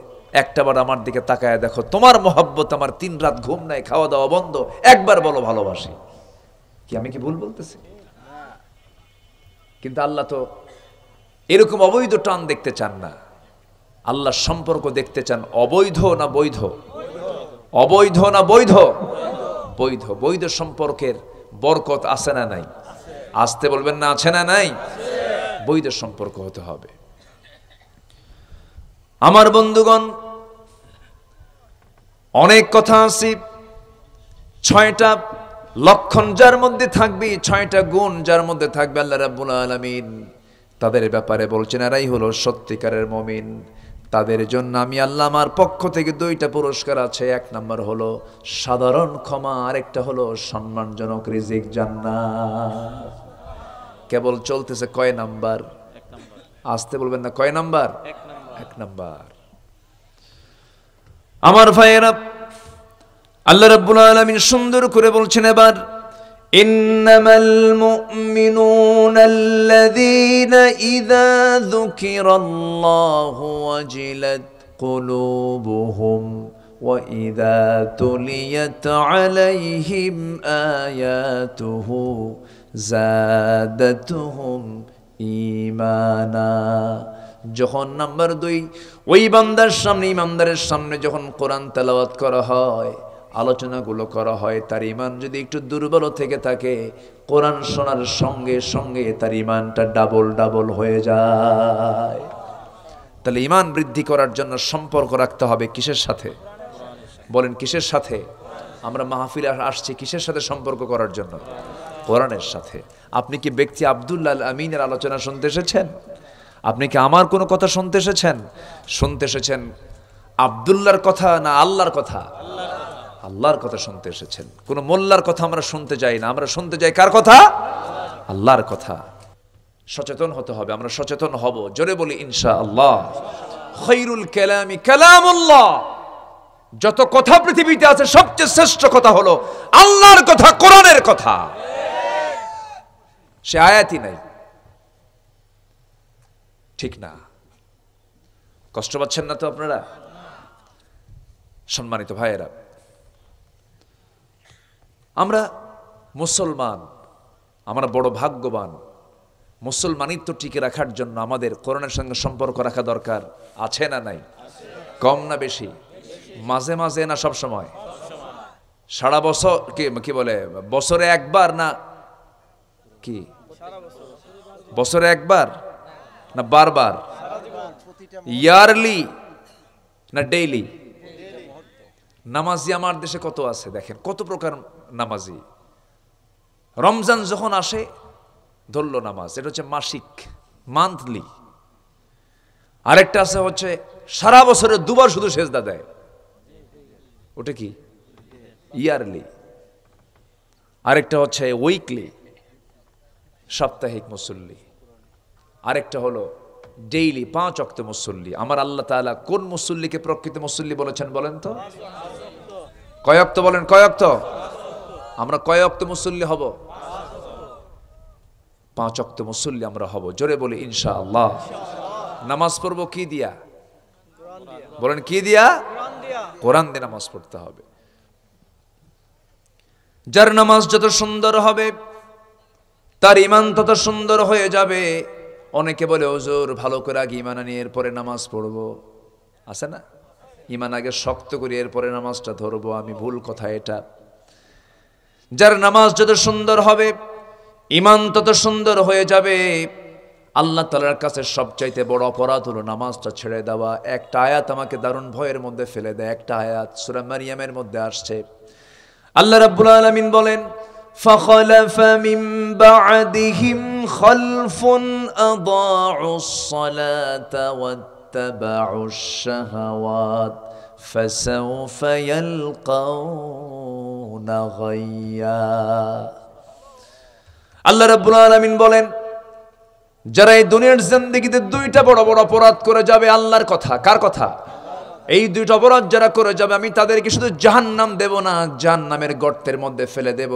Speaker 1: একটাবার আমার দিকে তাকায় দেখো তোমার মহব্বত আমার তিন রাত ঘুম নাই খাওয়া দাওয়া বন্ধ একবার বলো ভালোবাসি কি আমি কি ভুল বলতেছি কিন্তু আল্লাহ তো এরকম অবৈধ টান দেখতে চান না আল্লাহ সম্পর্ক দেখতে চান অবৈধ না বৈধ অবৈধ না বৈধ বৈধ বৈধ সম্পর্কের বরকত আছে না নাই আসতে বলবেন না আছে না নাই বৈধ সম্পর্ক হতে হবে আমার বন্ধুগণ অনেক কথা আসি ছয়টা লক্ষণ যার মধ্যে থাকবে ছয়টা গুণ যার মধ্যে থাকবে আল্লাহ রাব্বুল আলামিন তাদের ব্যাপারে বলছেন এরাই হলো সত্যিকারের মমিন তাদের জন্য আমি আল্লাহ আমার পক্ষ থেকে দুইটা পুরস্কার আছে এক নাম্বার হলো সাধারণ ক্ষমা আরেকটা হলো সম্মানজনক রিজিক জান্নাত কেবল চলতেছে কয় নাম্বার আসতে বলবেন না কয় নাম্বার এক নাম্বার আমার ভাইয়ের আল্লাহ রাব্বুল আলামিন সুন্দর করে বলছেন এবার إنما المؤمنون الذين إذا ذكر الله وجلت قلوبهم وإذا تليت عليهم জাদাতুহুম ইমানা যখন নাম্বার দুই ওই বান্দার সামনে ইমানদারের সামনে যখন কোরআন তেলাওয়াত করা হয় আলোচনাগুলো করা হয় তার ইমান যদি একটু দুর্বল থেকে থাকে কোরআন শোনার সঙ্গে সঙ্গে তার ইমানটা ডাবল ডাবল হয়ে যায় তাহলে ইমান বৃদ্ধি করার জন্য সম্পর্ক রাখতে হবে কিসের সাথে বলেন কিসের সাথে আমরা মাহফিল আসছি কিসের সাথে সম্পর্ক করার জন্য কোরআনের সাথে আপনি কি ব্যক্তি আবদুল্লাহ আমিনের আলোচনা শুনতে এসেছেন আপনি কি আমার কোনো কথা শুনতে এসেছেন শুনতে এসেছেন আবদুল্লার কথা না আল্লাহর কথা আল্লাহর কথা শুনতে এসেছেন কোনো মোল্লার কথা আমরা শুনতে যাই না আমরা শুনতে যাই কার কথা আল্লাহর কথা সচেতন হতে হবে আমরা সচেতন হব জোরে বলি ইনশা আল্লাহ খৈরুল কালামি যত কথা পৃথিবীতে আছে সবচেয়ে শ্রেষ্ঠ কথা হলো আল্লাহর কথা কোরআনের কথা সে আয়াতই নাই ঠিক না কষ্ট পাচ্ছেন না তো আপনারা সম্মানিত ভাইয়েরা আমরা মুসলমান আমরা বড় ভাগ্যবান মুসলমানিত্ব টিকে রাখার জন্য আমাদের করোনার সঙ্গে সম্পর্ক রাখা দরকার আছে না নাই কম না বেশি মাঝে মাঝে না সব সময় সারা বছর কি বলে বছরে একবার না কি বছরে একবার না বারবার ইয়ারলি না ডেইলি নামাজি আমার দেশে কত আছে দেখেন কত প্রকার নামাজি রমজান যখন আসে ধরল নামাজ এটা হচ্ছে মাসিক মান্থলি আরেকটা আছে হচ্ছে সারা বছরে দুবার শুধু সেজদা দেয় ওটা কি ইয়ারলি আরেকটা হচ্ছে উইকলি সাপ্তাহিক মুসল্লি আরেকটা হলো ডেইলি পাঁচ অক্ত মুসল্লি আমার আল্লাহ তালা কোন মুসল্লিকে প্রকৃত মুসল্লি বলেছেন বলেন তো কয়ক্ত বলেন কয়ক্ত আমরা কয়ক্ত মুসল্লি হব পাঁচ অক্ত মুসল্লি আমরা হব জোরে বলি ইনশা আল্লাহ নামাজ পড়বো কি দিয়া বলেন কি দিয়া কোরআন দিয়ে নামাজ পড়তে হবে যার নামাজ যত সুন্দর হবে তার ইমান তত সুন্দর হয়ে যাবে অনেকে বলে ওজোর ভালো করে আগে ইমান আনি এরপরে নামাজ পড়বো আছে না ইমান আগে শক্ত করি এরপরে নামাজটা ধরবো আমি ভুল কথা এটা যার নামাজ যত সুন্দর হবে ইমান তত সুন্দর হয়ে যাবে আল্লাহ তালার কাছে সবচাইতে বড় অপরাধ হলো নামাজটা ছেড়ে দেওয়া একটা আয়াত আমাকে দারুণ ভয়ের মধ্যে ফেলে দেয় একটা আয়াত সুরা মারিয়ামের মধ্যে আসছে আল্লাহ রাবুল আলমিন বলেন فخلف من بعدهم خلف أضاعوا الصلاة واتبعوا الشهوات فسوف يلقون غيا আল্লাহ রাব্বুল আলামিন বলেন যারা এই দুনিয়ার জিন্দেগিতে দুইটা বড় বড় অপরাধ করে যাবে আল্লাহর কথা কার কথা এই দুইটা অপরাধ যারা করে যাবে আমি তাদেরকে শুধু জাহান্নাম দেব না জাহান্নামের গর্তের মধ্যে ফেলে দেব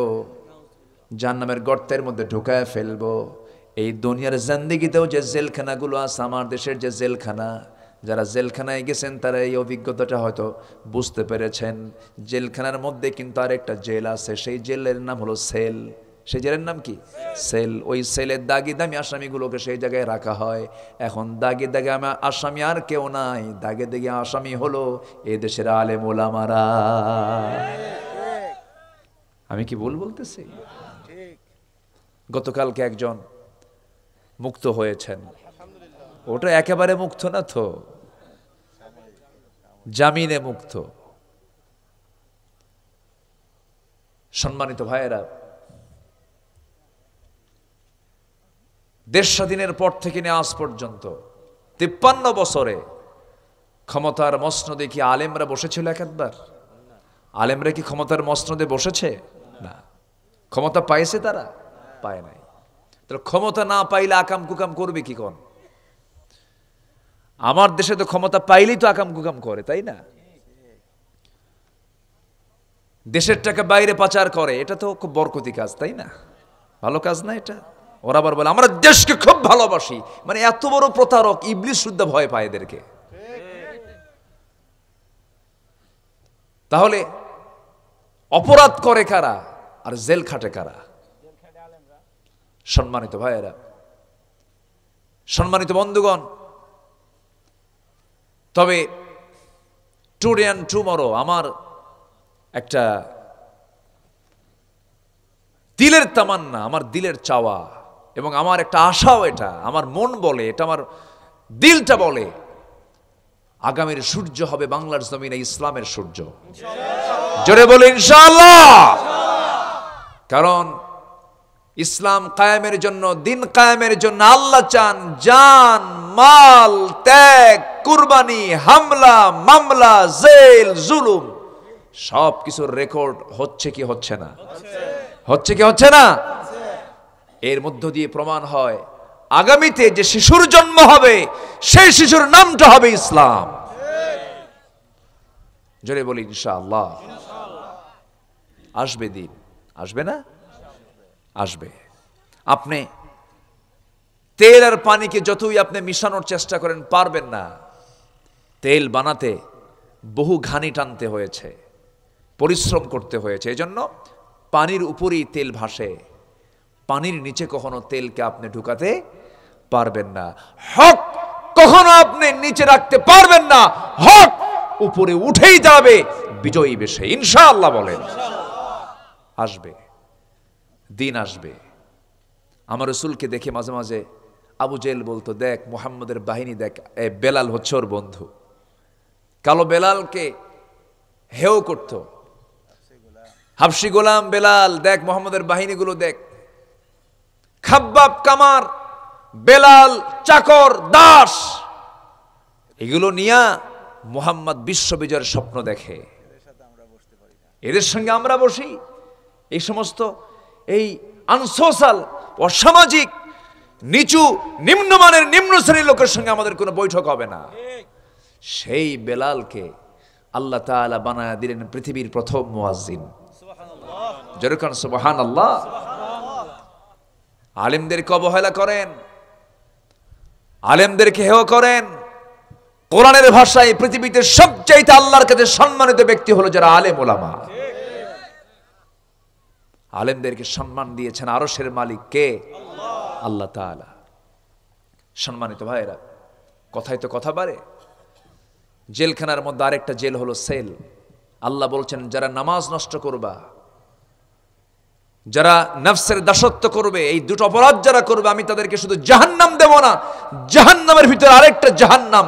Speaker 1: জাহান্নামের গর্তের মধ্যে ঢুকায় ফেলবো এই দুনিয়ার জান্দিগিতেও যে জেলখানাগুলো আছে আমার দেশের যে জেলখানা যারা জেলখানায় গেছেন তারা এই অভিজ্ঞতাটা হয়তো বুঝতে পেরেছেন জেলখানার মধ্যে কিন্তু আরেকটা জেল আছে সেই জেলের নাম হলো সেল সেই জেলের নাম কি সেল ওই সেলের দাগি দামি আসামিগুলোকে সেই জায়গায় রাখা হয় এখন দাগি দাগে আমার আসামি আর কেউ নাই দাগে দাগে আসামি হলো এ দেশের আলে মোলামারা আমি কি বল বলতেছি গতকালকে একজন মুক্ত হয়েছেন ওটা একেবারে মুক্ত না তো জামিনে মুক্ত সম্মানিত ভাইয়েরা দেশ স্বাধীনের পর থেকে নিয়ে আজ পর্যন্ত তিপ্পান্ন বছরে ক্ষমতার মসনদে কি আলেমরা বসেছিল এক একবার আলেমরা কি ক্ষমতার মসনদে বসেছে না ক্ষমতা পাইছে তারা পায় নাই তাহলে ক্ষমতা না পাইলে আকাম কুকাম করবে কি কোন আমার দেশে তো ক্ষমতা পাইলেই তো আকাম কুকাম করে তাই না দেশের টাকা বাইরে পাচার করে এটা তো খুব বরকতি কাজ তাই না ভালো কাজ না এটা ওরা আবার বলে আমরা দেশকে খুব ভালোবাসি মানে এত বড় প্রতারক ইবলিশ শুদ্ধ ভয় পায় এদেরকে তাহলে অপরাধ করে কারা আর জেল খাটে কারা সম্মানিত ভাইয়েরা সম্মানিত বন্ধুগণ তবে টুডে অ্যান্ড টুমরো আমার একটা দিলের তামান্না আমার দিলের চাওয়া এবং আমার একটা আশাও এটা আমার মন বলে এটা আমার দিলটা বলে আগামীর সূর্য হবে বাংলার জমিনে ইসলামের সূর্য জোরে বলে ইনশাল্লাহ কারণ ইসলাম কায়েমের জন্য দিন কায়েমের জন্য আল্লাহ চান জান মাল ত্যাগ কুরবানি হামলা মামলা জেল জুলুম সব কিছুর রেকর্ড হচ্ছে কি হচ্ছে না হচ্ছে কি হচ্ছে না এর মধ্য দিয়ে প্রমাণ হয় আগামীতে যে শিশুর জন্ম হবে সেই শিশুর নামটা হবে ইসলাম জোরে বলি ইনশাআল্লাহ আসবে দিন আসবে না আসবে আপনি তেল আর পানিকে যতই আপনি মিশানোর চেষ্টা করেন পারবেন না তেল বানাতে বহু ঘানি টানতে হয়েছে পরিশ্রম করতে হয়েছে এজন্য পানির উপরেই তেল ভাসে পানির নিচে কখনো তেলকে আপনি ঢুকাতে পারবেন না হক কখনো আপনি নিচে রাখতে পারবেন না হক উপরে উঠেই যাবে বিজয়ী বেশে ইনশাআল্লাহ বলেন আসবে দিন আসবে আমার রসুলকে দেখে মাঝে মাঝে আবু জেল বলতো দেখ মোহাম্মদের বাহিনী দেখ এ বেলাল হচ্ছে ওর বন্ধু কালো বেলালকে হেও করত হাফসি গোলাম বেলাল দেখ মোহাম্মদের বাহিনীগুলো দেখ খাব্বাব কামার বেলাল চাকর দাস এগুলো নিয়া মোহাম্মদ বিশ্ববিজয়ের স্বপ্ন দেখে এদের সঙ্গে আমরা বসি এই সমস্ত এই আনসোশাল অসামাজিক নিচু নিম্নমানের নিম্ন শ্রেণীর লোকের সঙ্গে আমাদের কোনো বৈঠক হবে না সেই বেলালকে আল্লাহ তালা বানায় দিলেন পৃথিবীর প্রথম মোয়াজিন যেরকম সুবাহান আল্লাহ আলেমদেরকে অবহেলা করেন আলেমদেরকে হেয় করেন কোরআনের ভাষায় পৃথিবীতে সবচাইতে আল্লাহর কাছে সম্মানিত ব্যক্তি হলো যারা আলেম ওলামা আলেমদেরকে সম্মান দিয়েছেন আরসের মালিক কে আল্লাহ তালা সম্মানিত ভাইরা কথাই তো কথা বাড়ে জেলখানার মধ্যে আরেকটা জেল হলো সেল আল্লাহ বলছেন যারা নামাজ নষ্ট করবা যারা নফসের দাসত্ব করবে এই দুটো অপরাধ যারা করবে আমি তাদেরকে শুধু জাহান্নাম দেব না জাহান্নামের ভিতরে আরেকটা জাহান্নাম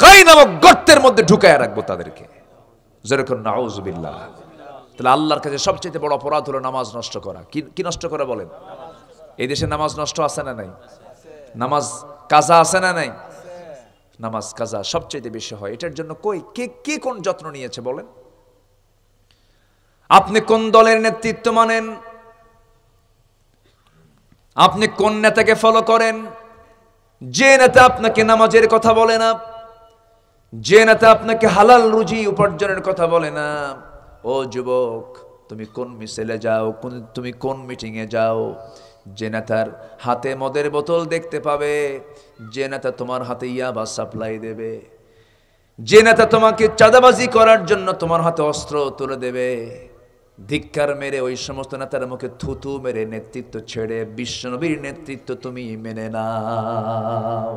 Speaker 1: গাই নামক গর্তের মধ্যে ঢুকায় রাখবো তাদেরকে যেরকম নাউজবিল্লাহ তাহলে আল্লাহর কাছে সবচেয়ে বড় অপরাধ হলো নামাজ নষ্ট করা কি নষ্ট করা বলেন এই দেশে নামাজ নষ্ট আছে না নাই নামাজ কাজা আছে না নাই নামাজ কাজা সবচেয়ে বেশি হয় এটার জন্য কই কে কে কোন যত্ন নিয়েছে বলেন আপনি কোন দলের নেতৃত্ব মানেন আপনি কোন নেতাকে ফলো করেন যে নেতা আপনাকে নামাজের কথা বলে না যে নেতা আপনাকে হালাল রুজি উপার্জনের কথা বলে না ও যুবক তুমি কোন মিছিলে যাও কোন তুমি কোন মিটিংয়ে যাও যে নেতার হাতে মদের বোতল দেখতে পাবে যে নেতা তোমার হাতে ইয়াবা সাপ্লাই দেবে যে নেতা তোমাকে চাঁদাবাজি করার জন্য তোমার হাতে অস্ত্র তুলে দেবে ধিক্কার মেরে ওই সমস্ত নেতার মুখে থুতু মেরে নেতৃত্ব ছেড়ে বিশ্বনবীর নেতৃত্ব তুমি মেনে নাও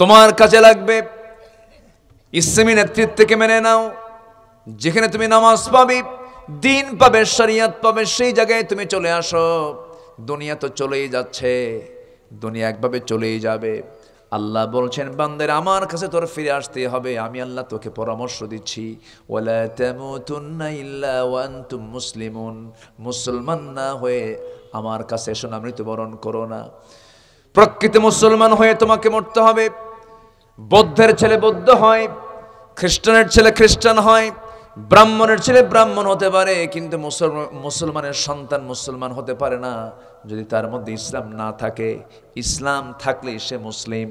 Speaker 1: তোমার কাজে লাগবে ইসলামী নেতৃত্বকে মেনে নাও যেখানে তুমি নামাজ পাবে দিন পাবে শরিয়াত পাবে সেই জায়গায় তুমি চলে আসো দুনিয়া তো চলেই যাচ্ছে দুনিয়া একভাবে চলেই যাবে আল্লাহ বলছেন বান্দের আমার কাছে তোর ফিরে আসতে হবে আমি আল্লাহ তোকে পরামর্শ দিচ্ছি মুসলিমুন মুসলমান না হয়ে আমার কাছে এসো না মৃত্যুবরণ করো না প্রকৃত মুসলমান হয়ে তোমাকে মরতে হবে বৌদ্ধের ছেলে বৌদ্ধ হয় খ্রিস্টানের ছেলে খ্রিস্টান হয় ব্রাহ্মণের ছেলে ব্রাহ্মণ হতে পারে কিন্তু মুসলমানের সন্তান মুসলমান হতে পারে না যদি তার মধ্যে ইসলাম না থাকে ইসলাম থাকলে সে মুসলিম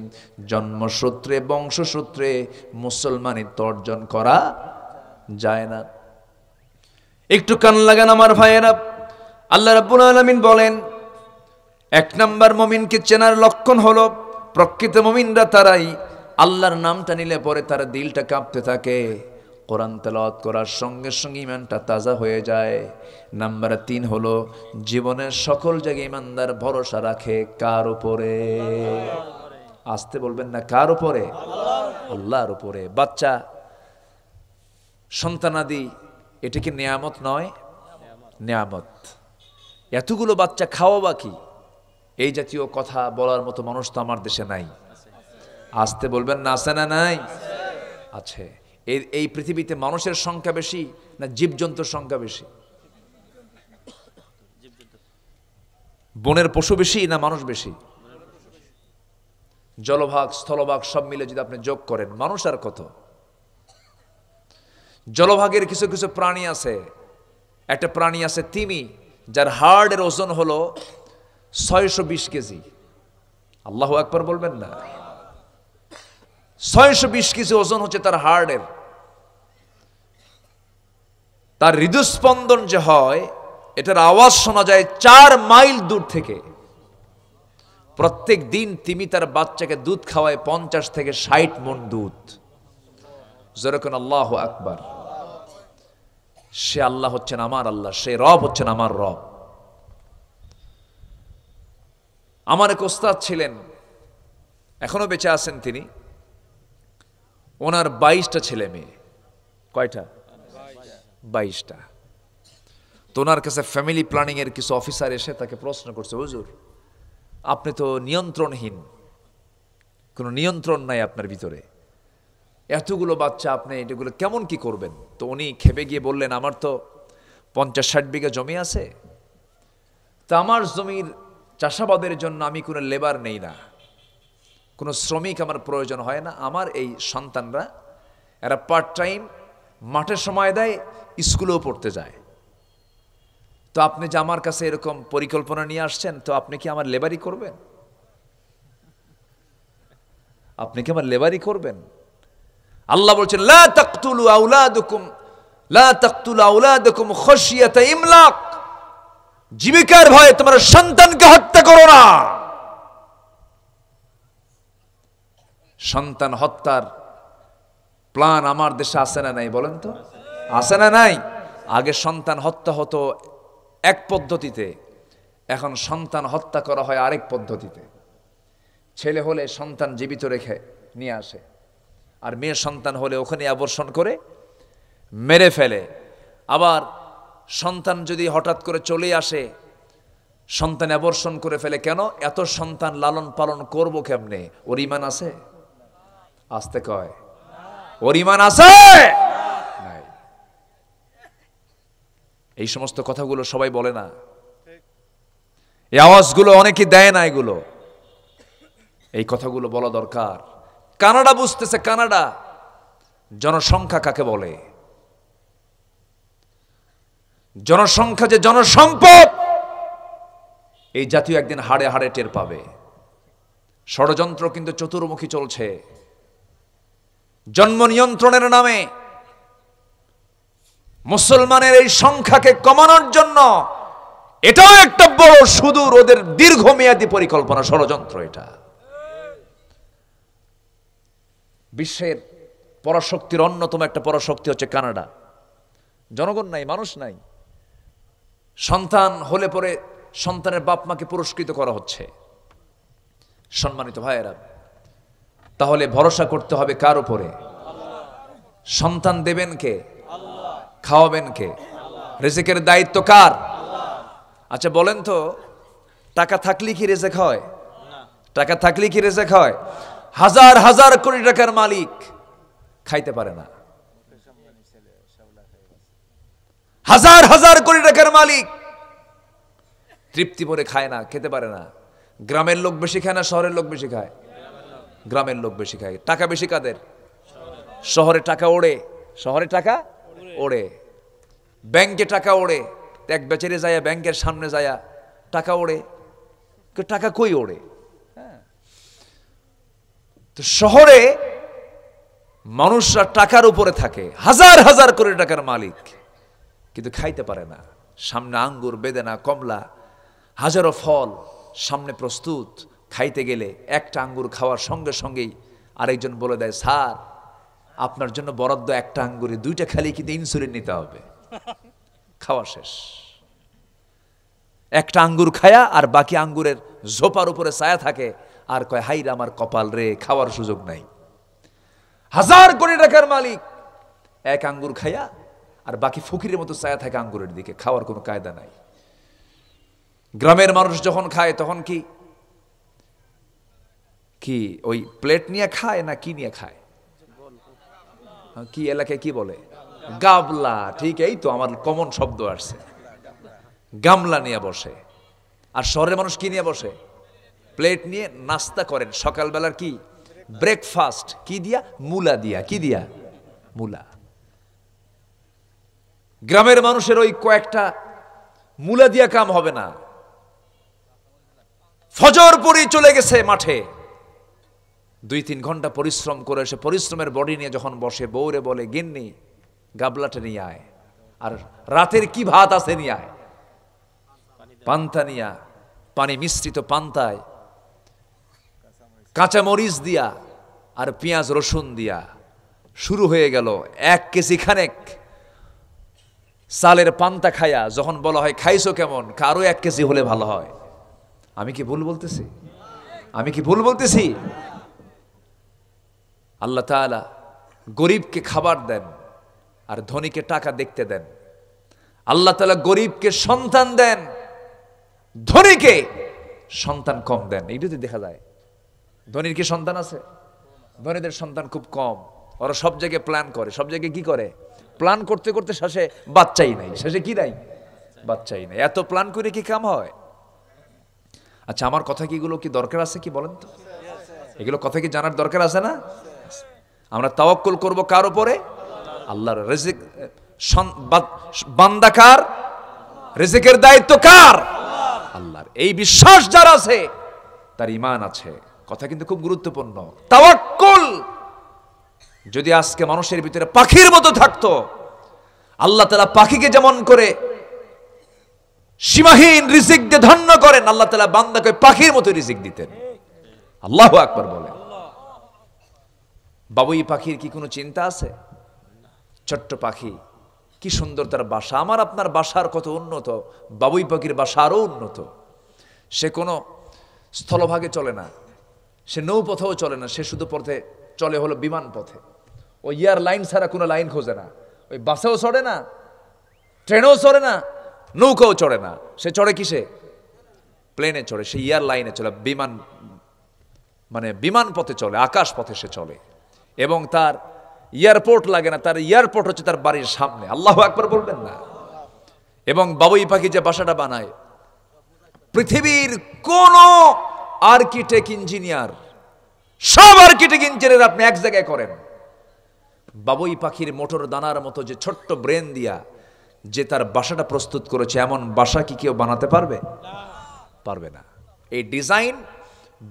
Speaker 1: জন্মসূত্রে বংশসূত্রে মুসলমানিত্ব অর্জন করা যায় না একটু কান লাগান আমার ভাইয়েরা আল্লাহ রাব্বুল আলামিন বলেন এক নাম্বার মমিনকে চেনার লক্ষণ হলো প্রকৃত মমিনরা তারাই আল্লাহর নামটা নিলে পরে তার দিলটা কাঁপতে থাকে কোরআন তেলাওয়াত করার সঙ্গে সঙ্গে ইমানটা তাজা হয়ে যায় নাম্বার তিন হলো জীবনের সকল জায়গায় ইমানদার ভরসা রাখে কার উপরে আসতে বলবেন না কার উপরে আল্লাহর উপরে বাচ্চা সন্তানাদি এটা কি নিয়ামত নয় নিয়ামত এতগুলো বাচ্চা খাওয়া বাকি এই জাতীয় কথা বলার মতো মানুষ তো আমার দেশে নাই আসতে বলবেন না আছে না নাই আছে এর এই পৃথিবীতে মানুষের সংখ্যা বেশি না জীবজন্তুর সংখ্যা বেশি বনের পশু বেশি না মানুষ বেশি জলভাগ স্থলভাগ সব মিলে যদি আপনি যোগ করেন মানুষ আর কত জলভাগের কিছু কিছু প্রাণী আছে একটা প্রাণী আছে তিমি যার এর ওজন হলো ছয়শো কেজি আল্লাহ একবার বলবেন না ছয়শো বিশ কেজি ওজন হচ্ছে তার হার্টের তার হৃদস্পন্দন যে হয় এটার আওয়াজ শোনা যায় চার মাইল দূর থেকে প্রত্যেক দিন তিনি তার বাচ্চাকে দুধ খাওয়ায় পঞ্চাশ থেকে ষাট মন দুধ যেরকম আল্লাহ আকবার সে আল্লাহ হচ্ছেন আমার আল্লাহ সে রব হচ্ছেন আমার রব আমার এক ওস্তাদ ছিলেন এখনো বেঁচে আছেন তিনি ওনার বাইশটা ছেলে মেয়ে কয়টা বাইশটা তো ওনার কাছে ফ্যামিলি প্ল্যানিংয়ের কিছু অফিসার এসে তাকে প্রশ্ন করছে হুজুর আপনি তো নিয়ন্ত্রণহীন কোনো নিয়ন্ত্রণ নাই আপনার ভিতরে এতগুলো বাচ্চা আপনি এগুলো কেমন কি করবেন তো উনি খেপে গিয়ে বললেন আমার তো পঞ্চাশ ষাট বিঘা জমি আছে তা আমার জমির চাষাবাদের জন্য আমি কোনো লেবার নেই না কোনো শ্রমিক আমার প্রয়োজন হয় না আমার এই সন্তানরা এরা পার্ট টাইম মাঠে সময় দেয় স্কুলেও পড়তে যায় তো আপনি যে আমার কাছে এরকম পরিকল্পনা নিয়ে আসছেন তো আপনি কি আমার লেবারি করবেন আপনি কি আমার লেবারি করবেন আল্লাহ বলছেন লা জীবিকার ভয়ে তোমার সন্তানকে হত্যা করো না সন্তান হত্যার প্লান আমার দেশে আসে না নাই বলেন তো আসে না নাই আগে সন্তান হত্যা হতো এক পদ্ধতিতে এখন সন্তান হত্যা করা হয় আরেক পদ্ধতিতে ছেলে হলে সন্তান জীবিত রেখে নিয়ে আসে আর মেয়ে সন্তান হলে ওখানে আবর্ষণ করে মেরে ফেলে আবার সন্তান যদি হঠাৎ করে চলে আসে সন্তান আবর্ষণ করে ফেলে কেন এত সন্তান লালন পালন করবো কেমনে ওর ইমান আছে আসতে কয় ওর ইমান আছে এই সমস্ত কথাগুলো সবাই বলে না এই আওয়াজগুলো অনেকে দেয় না এগুলো এই কথাগুলো বলা দরকার কানাডা বুঝতেছে কানাডা জনসংখ্যা কাকে বলে জনসংখ্যা যে জনসম্পদ এই জাতীয় একদিন হাড়ে হাড়ে টের পাবে ষড়যন্ত্র কিন্তু চতুর্মুখী চলছে জন্ম নিয়ন্ত্রণের নামে মুসলমানের এই সংখ্যাকে কমানোর জন্য এটাও একটা বড় সুদূর ওদের দীর্ঘমেয়াদী পরিকল্পনা ষড়যন্ত্র এটা বিশ্বের পরাশক্তির অন্যতম একটা পরাশক্তি হচ্ছে কানাডা জনগণ নাই মানুষ নাই সন্তান হলে পরে সন্তানের বাপ মাকে পুরস্কৃত করা হচ্ছে সম্মানিত ভাইয়েরা তাহলে ভরসা করতে হবে কার উপরে সন্তান দেবেন কে খাওয়াবেন কে রেজেকের দায়িত্ব কার আচ্ছা বলেন তো টাকা থাকলে কি রেজেক হয় টাকা থাকলে কি রেজেক হয় হাজার হাজার কোটি টাকার মালিক খাইতে পারে না হাজার হাজার কোটি টাকার মালিক তৃপ্তি পরে খায় না খেতে পারে না গ্রামের লোক বেশি খায় না শহরের লোক বেশি খায় গ্রামের লোক বেশি খায় টাকা বেশি কাদের শহরে টাকা ওড়ে শহরে টাকা ওড়ে ব্যাংকে টাকা ওড়ে এক বেচারে যায় ব্যাংকের সামনে যায় টাকা ওড়ে টাকা কই ওড়ে হ্যাঁ। তো শহরে মানুষরা টাকার উপরে থাকে হাজার হাজার কোটি টাকার মালিক কিন্তু খাইতে পারে না সামনে আঙ্গুর বেদেনা কমলা হাজারো ফল সামনে প্রস্তুত খাইতে গেলে একটা আঙ্গুর খাওয়ার সঙ্গে সঙ্গেই আরেকজন বলে দেয় স্যার আপনার জন্য বরাদ্দ একটা আঙ্গুরে দুইটা খালি কিন্তু ইনসুলিন নিতে হবে খাওয়া শেষ একটা আঙ্গুর খায়া আর বাকি আঙ্গুরের ঝোপার উপরে ছায়া থাকে আর কয় হাইরা আমার কপাল রে খাওয়ার সুযোগ নাই হাজার কোটি টাকার মালিক এক আঙ্গুর খায়া আর বাকি ফকিরের মতো ছায়া থাকে আঙ্গুরের দিকে খাওয়ার কোনো কায়দা নাই গ্রামের মানুষ যখন খায় তখন কি কি ওই প্লেট নিয়ে খায় না কি নিয়ে খায় হ্যাঁ, কি এলাকায় কি বলে গাবলা ঠিক এই তো আমার কমন শব্দ আসছে গামলা নিয়ে বসে আর শহরের মানুষ কি নিয়ে বসে প্লেট নিয়ে নাস্তা করেন সকালবেলার কি ব্রেকফাস্ট কি দিয়া মুলা দিয়া কি দিয়া মুলা গ্রামের মানুষের ওই কয়েকটা মুলা দিয়া কাম হবে না ফজর পরি চলে গেছে মাঠে দুই তিন ঘন্টা পরিশ্রম করে সে পরিশ্রমের বডি নিয়ে যখন বসে বউরে বলে গিন্নি গাবলাটা নিয়ে আয় আর রাতের কি ভাত আছে নিয়ে আয় পান্তা নিয়া পানি মিশ্রিত পান্তায় কাঁচামরিচ দিয়া আর পেঁয়াজ রসুন দিয়া শুরু হয়ে গেল এক কেজি খানেক সালের পান্তা খায়া যখন বলা হয় খাইছো কেমন কারো এক কেজি হলে ভালো হয় আমি কি ভুল বলতেছি আমি কি ভুল বলতেছি আল্লাহ তালা গরিবকে খাবার দেন আর ধনীকে টাকা দেখতে দেন আল্লাহ তালা গরিবকে সন্তান দেন ধনীকে সন্তান কম দেন যদি দেখা যায় ধনীর কি সন্তান আছে ধনীদের সন্তান খুব কম ওরা সব জায়গায় প্ল্যান করে সব জায়গায় কি করে প্ল্যান করতে করতে শেষে বাচ্চাই নাই শেষে কি নাই বাচ্চাই নাই এত প্ল্যান করে কি কাম হয় আচ্ছা আমার কথা কিগুলো কি দরকার আছে কি বলেন তো এগুলো কথা কি জানার দরকার আছে না আমরা তাওয়াক্কুল করব কার উপরে আল্লাহর রেজিক বান্দাকার রেজিকের দায়িত্ব কার আল্লাহর এই বিশ্বাস যার আছে তার ইমান আছে কথা কিন্তু খুব গুরুত্বপূর্ণ তাওয়াক্কুল যদি আজকে মানুষের ভিতরে পাখির মতো থাকতো আল্লাহ তালা পাখিকে যেমন করে সীমাহীন রিজিক দিয়ে ধন্য করেন আল্লাহ তালা বান্দাকে পাখির মতো রিজিক দিতেন আল্লাহ আকবর বলেন বাবুই পাখির কি কোনো চিন্তা আছে ছোট্ট পাখি কি সুন্দর তার বাসা আমার আপনার বাসার কত উন্নত বাবুই পাখির বাসা আরও উন্নত সে কোনো স্থলভাগে চলে না সে নৌপথেও চলে না সে শুধু পথে চলে হলো বিমান পথে ইয়ার লাইন ছাড়া কোনো লাইন খোঁজে না ওই বাসেও চড়ে না ট্রেনেও চড়ে না নৌকাও চড়ে না সে চড়ে কিসে প্লেনে চড়ে সে ইয়ার লাইনে চলে বিমান মানে বিমান পথে চলে আকাশ পথে সে চলে এবং তার এয়ারপোর্ট লাগে না তার এয়ারপোর্ট হচ্ছে তার বাড়ির সামনে আল্লাহ একবার বলবেন না এবং বাবুই পাখি যে বাসাটা বানায় পৃথিবীর কোন আর্কিটেক্ট ইঞ্জিনিয়ার সব আর্কিটেক্ট ইঞ্জিনিয়ার আপনি এক জায়গায় করেন বাবুই পাখির মোটর দানার মতো যে ছোট্ট ব্রেন দিয়া যে তার বাসাটা প্রস্তুত করেছে এমন বাসা কি কেউ বানাতে পারবে পারবে না এই ডিজাইন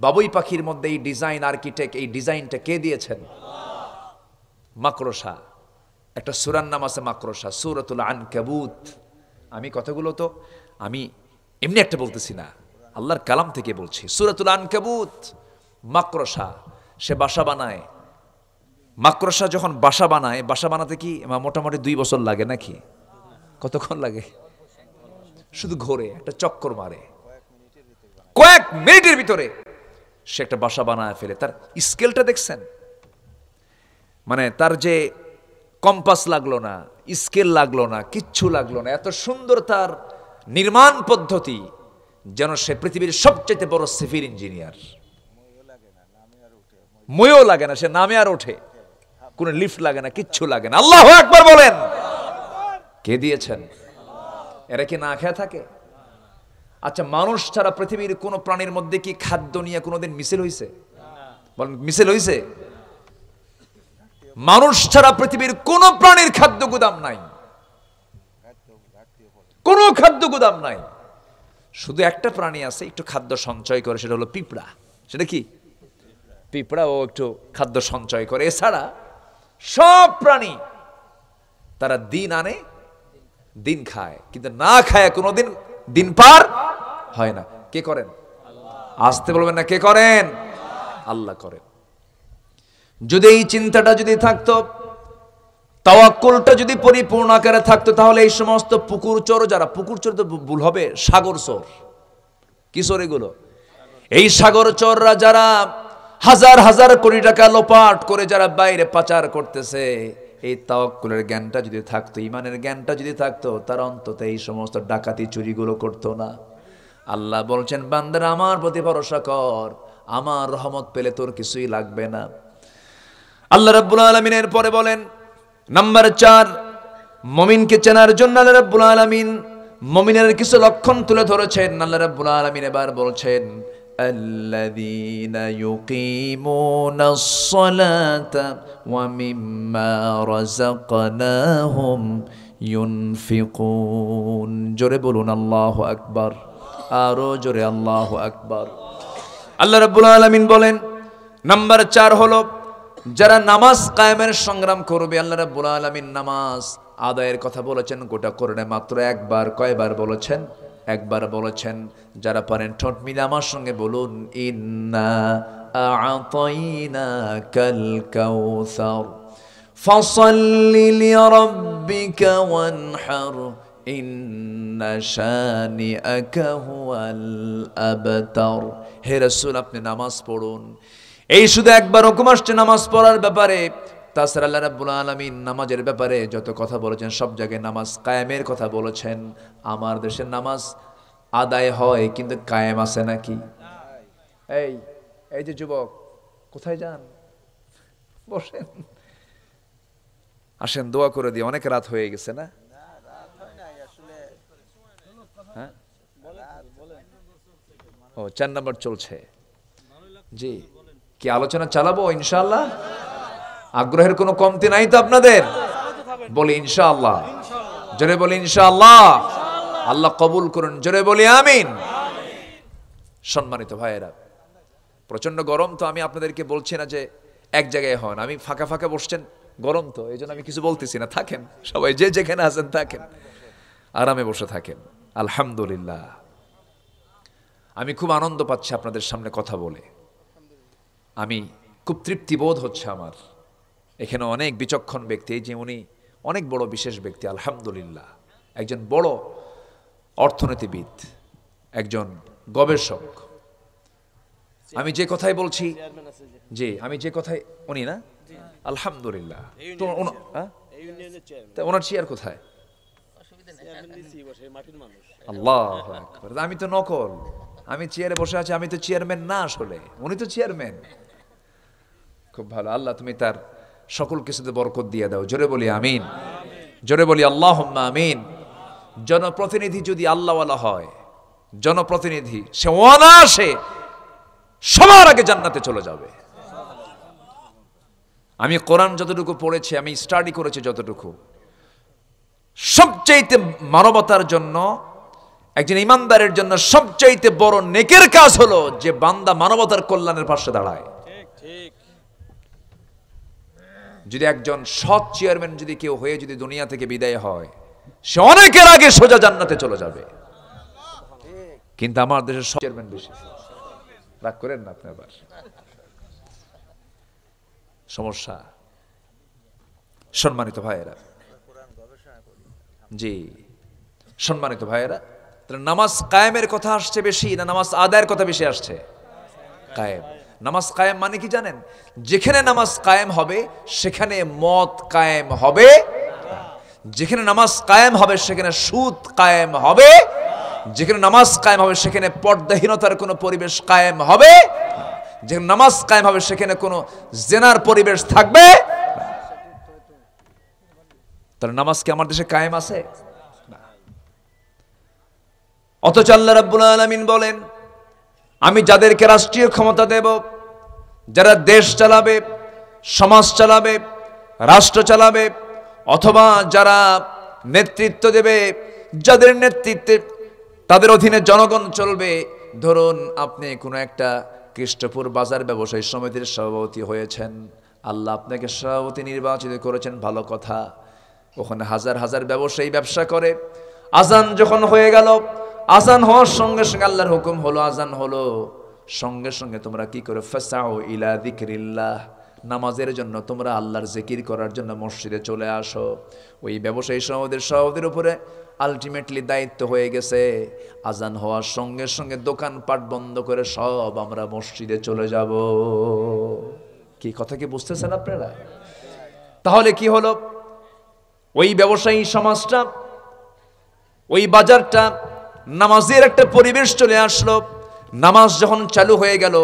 Speaker 1: বাবুই পাখির মধ্যে এই ডিজাইন আর্কিটেক্ট এই ডিজাইনটা কে দিয়েছেন মাকড়সা একটা সুরান নাম আছে মাকড়সা সুরতুল আন কাবুত আমি কথাগুলো তো আমি এমনি একটা বলতেছি না আল্লাহর কালাম থেকে বলছি সুরতুল আন কাবুত মাকড়সা সে বাসা বানায় মাকড়সা যখন বাসা বানায় বাসা বানাতে কি মোটামুটি দুই বছর লাগে নাকি কতক্ষণ লাগে শুধু ঘোরে একটা চক্কর মারে কয়েক মিনিটের ভিতরে সে একটা বাসা বানায় ফেলে তার স্কেলটা দেখছেন মানে তার যে কম্পাস লাগলো না স্কেল লাগলো না কিচ্ছু লাগলো না এত সুন্দর তার নির্মাণ পদ্ধতি যেন সে পৃথিবীর সবচেয়ে বড় সিভিল ইঞ্জিনিয়ার ময়ও লাগে না সে নামে আর ওঠে কোনো লিফট লাগে না কিচ্ছু লাগে না আল্লাহ একবার বলেন কে দিয়েছেন এরা কি না খেয়ে থাকে আচ্ছা মানুষ ছাড়া পৃথিবীর কোনো প্রাণীর মধ্যে কি খাদ্য নিয়ে কোনোদিন মিছিল হয়েছে বলেন মিছিল হয়েছে মানুষ ছাড়া পৃথিবীর কোন প্রাণীর খাদ্য গুদাম নাই কোন খাদ্য গুদাম নাই শুধু একটা প্রাণী আছে একটু খাদ্য সঞ্চয় করে সেটা হলো পিঁপড়া সেটা কি পিঁপড়া ও একটু খাদ্য সঞ্চয় করে এছাড়া সব প্রাণী তারা দিন আনে দিন খায় কিন্তু না খায় কোনোদিন দিন পার হয় না কে করেন আসতে বলবেন না কে করেন আল্লাহ করেন যদি এই চিন্তাটা যদি থাকতো তাওয়াক্কুলটা যদি পরিপূর্ণ আকারে থাকতো তাহলে এই সমস্ত পুকুর চোর যারা পুকুর চোর তো ভুল হবে সাগর চোর কি চোর এগুলো এই সাগর চোররা যারা হাজার হাজার কোটি টাকা লোপাট করে যারা বাইরে পাচার করতেছে এই তাওয়াক্কুলের জ্ঞানটা যদি থাকতো ইমানের জ্ঞানটা যদি থাকতো তারা অন্তত এই সমস্ত ডাকাতি চুরিগুলো করতো না আল্লাহ বলছেন বান্দার আমার প্রতি ভরসা কর আমার রহমত পেলে তোর কিছুই লাগবে না আল্লাহ রব্বুল আলমিনের পরে বলেন নাম্বার চার মমিনকে চেনার জন্য আল্লাহ রব্বুল আলমিন মমিনের কিছু লক্ষণ তুলে ধরেছেন আল্লাহ রব্বুল আলমিন এবার বলছেন الذين يقيمون الصلاة ومما رزقناهم ينفقون جربلون الله أكبر আরো জোরে আল্লাহ আকবার আল্লাহ রাব্বুল আলামিন বলেন নাম্বার চার হলো যারা নামাজ কায়েমের সংগ্রাম করবে আল্লাহ রাব্বুল আলামিন নামাজ আদায়ের কথা বলেছেন গোটা করণে মাত্র একবার কয়বার বলেছেন একবার বলেছেন যারা পারেন ঠোঁট মিলে আমার সঙ্গে বলুন ইন্না আতাইনা কাল কাউসার ফসল্লি লিরাব্বিকা ওয়ানহার হে আপনি নামাজ পড়ুন এই শুধু একবার হুকুম আসছে নামাজ পড়ার ব্যাপারে তাছাড়া আল্লাহ রাব্বুল আলমিন নামাজের ব্যাপারে যত কথা বলেছেন সব জায়গায় নামাজ কায়েমের কথা বলেছেন আমার দেশের নামাজ আদায় হয় কিন্তু কায়েম আছে নাকি এই এই যে যুবক কোথায় যান বসেন আসেন দোয়া করে দিয়ে অনেক রাত হয়ে গেছে না ও চার নাম্বার চলছে জি কি আলোচনা চালাবো ইনশাল্লাহ আগ্রহের কোনো কমতি নাই তো আপনাদের বলি ইনশাআল্লাহ জোরে বলি ইনশাআল্লাহ আল্লাহ কবুল করুন জোরে বলি আমিন সম্মানিত ভাইয়েরা প্রচন্ড গরম তো আমি আপনাদেরকে বলছি না যে এক জায়গায় হন আমি ফাঁকা ফাঁকা বসছেন গরম তো এই আমি কিছু বলতেছি না থাকেন সবাই যে যেখানে আছেন থাকেন আরামে বসে থাকেন আলহামদুলিল্লাহ আমি খুব আনন্দ পাচ্ছি আপনাদের সামনে কথা বলে আমি খুব তৃপ্তিবোধ হচ্ছে আমার এখানে অনেক বিচক্ষণ ব্যক্তি এই যে উনি অনেক বড় বিশেষ ব্যক্তি আলহামদুলিল্লাহ একজন বড় অর্থনীতিবিদ একজন গবেষক আমি যে কথাই বলছি যে আমি যে কথাই উনি না আলহামদুলিল্লাহ ওনার চেয়ার কোথায় আল্লাহ আমি তো নকল আমি চেয়ারে বসে আছি আমি তো চেয়ারম্যান না আসলে উনি তো চেয়ারম্যান খুব ভালো আল্লাহ তুমি তার সকল কিছুতে বরকত দিয়ে দাও জোরে বলি আমিন জোরে বলি আল্লাহ আমিন জনপ্রতিনিধি যদি আল্লাহওয়ালা হয় জনপ্রতিনিধি সে অনাসে সবার আগে জান্নাতে চলে যাবে আমি কোরআন যতটুকু পড়েছি আমি স্টাডি করেছি যতটুকু সবচেয়েতে মানবতার জন্য একজন ইমানদারের জন্য সবচাইতে বড় নেকের কাজ হলো যে বান্দা মানবতার কল্যাণের পাশে দাঁড়ায় যদি একজন সৎ চেয়ারম্যান যদি কেউ হয়ে যদি দুনিয়া থেকে বিদায় হয় সে অনেকের আগে সোজা জান্নাতে চলে যাবে কিন্তু আমার দেশের সব চেয়ারম্যান বেশি রাগ করেন না আপনি আবার সমস্যা সম্মানিত ভাইয়েরা জি সম্মানিত ভাইয়েরা তাহলে নামাজ কায়েমের কথা আসছে বেশি না নামাজ আদায়ের কথা বেশি আসছে কায়েম নামাজ কায়েম মানে কি জানেন যেখানে নামাজ কায়েম হবে সেখানে মদ কায়েম হবে যেখানে নামাজ কায়েম হবে সেখানে সুদ কায়েম হবে যেখানে নামাজ কায়েম হবে সেখানে পর্দাহীনতার কোনো পরিবেশ কায়েম হবে যেখানে নামাজ কায়েম হবে সেখানে কোনো জেনার পরিবেশ থাকবে তাহলে নামাজ কি আমার দেশে কায়েম আছে অথচ আল্লাহ রাব্বুল আলমিন বলেন আমি যাদেরকে রাষ্ট্রীয় ক্ষমতা দেব যারা দেশ চালাবে সমাজ চালাবে রাষ্ট্র চালাবে অথবা যারা নেতৃত্ব দেবে যাদের নেতৃত্বে তাদের অধীনে জনগণ চলবে ধরুন আপনি কোনো একটা খ্রিস্টপুর বাজার ব্যবসায়ী সমিতির সভাপতি হয়েছেন আল্লাহ আপনাকে সভাপতি নির্বাচিত করেছেন ভালো কথা ওখানে হাজার হাজার ব্যবসায়ী ব্যবসা করে আজান যখন হয়ে গেল আজান হওয়ার সঙ্গে সঙ্গে আল্লাহর হুকুম হলো আজান হলো সঙ্গে সঙ্গে তোমরা কি করে ফেসাও ইলা দিকরিল্লাহ নামাজের জন্য তোমরা আল্লাহর জিকির করার জন্য মসজিদে চলে আসো ওই ব্যবসায়ী সহদের সহদের উপরে আলটিমেটলি দায়িত্ব হয়ে গেছে আজান হওয়ার সঙ্গে সঙ্গে দোকানপাট বন্ধ করে সব আমরা মসজিদে চলে যাব কি কথা কি বুঝতেছেন আপনারা তাহলে কি হলো ওই ব্যবসায়ী সমাজটা ওই বাজারটা নামাজের একটা পরিবেশ চলে আসলো নামাজ যখন চালু হয়ে গেল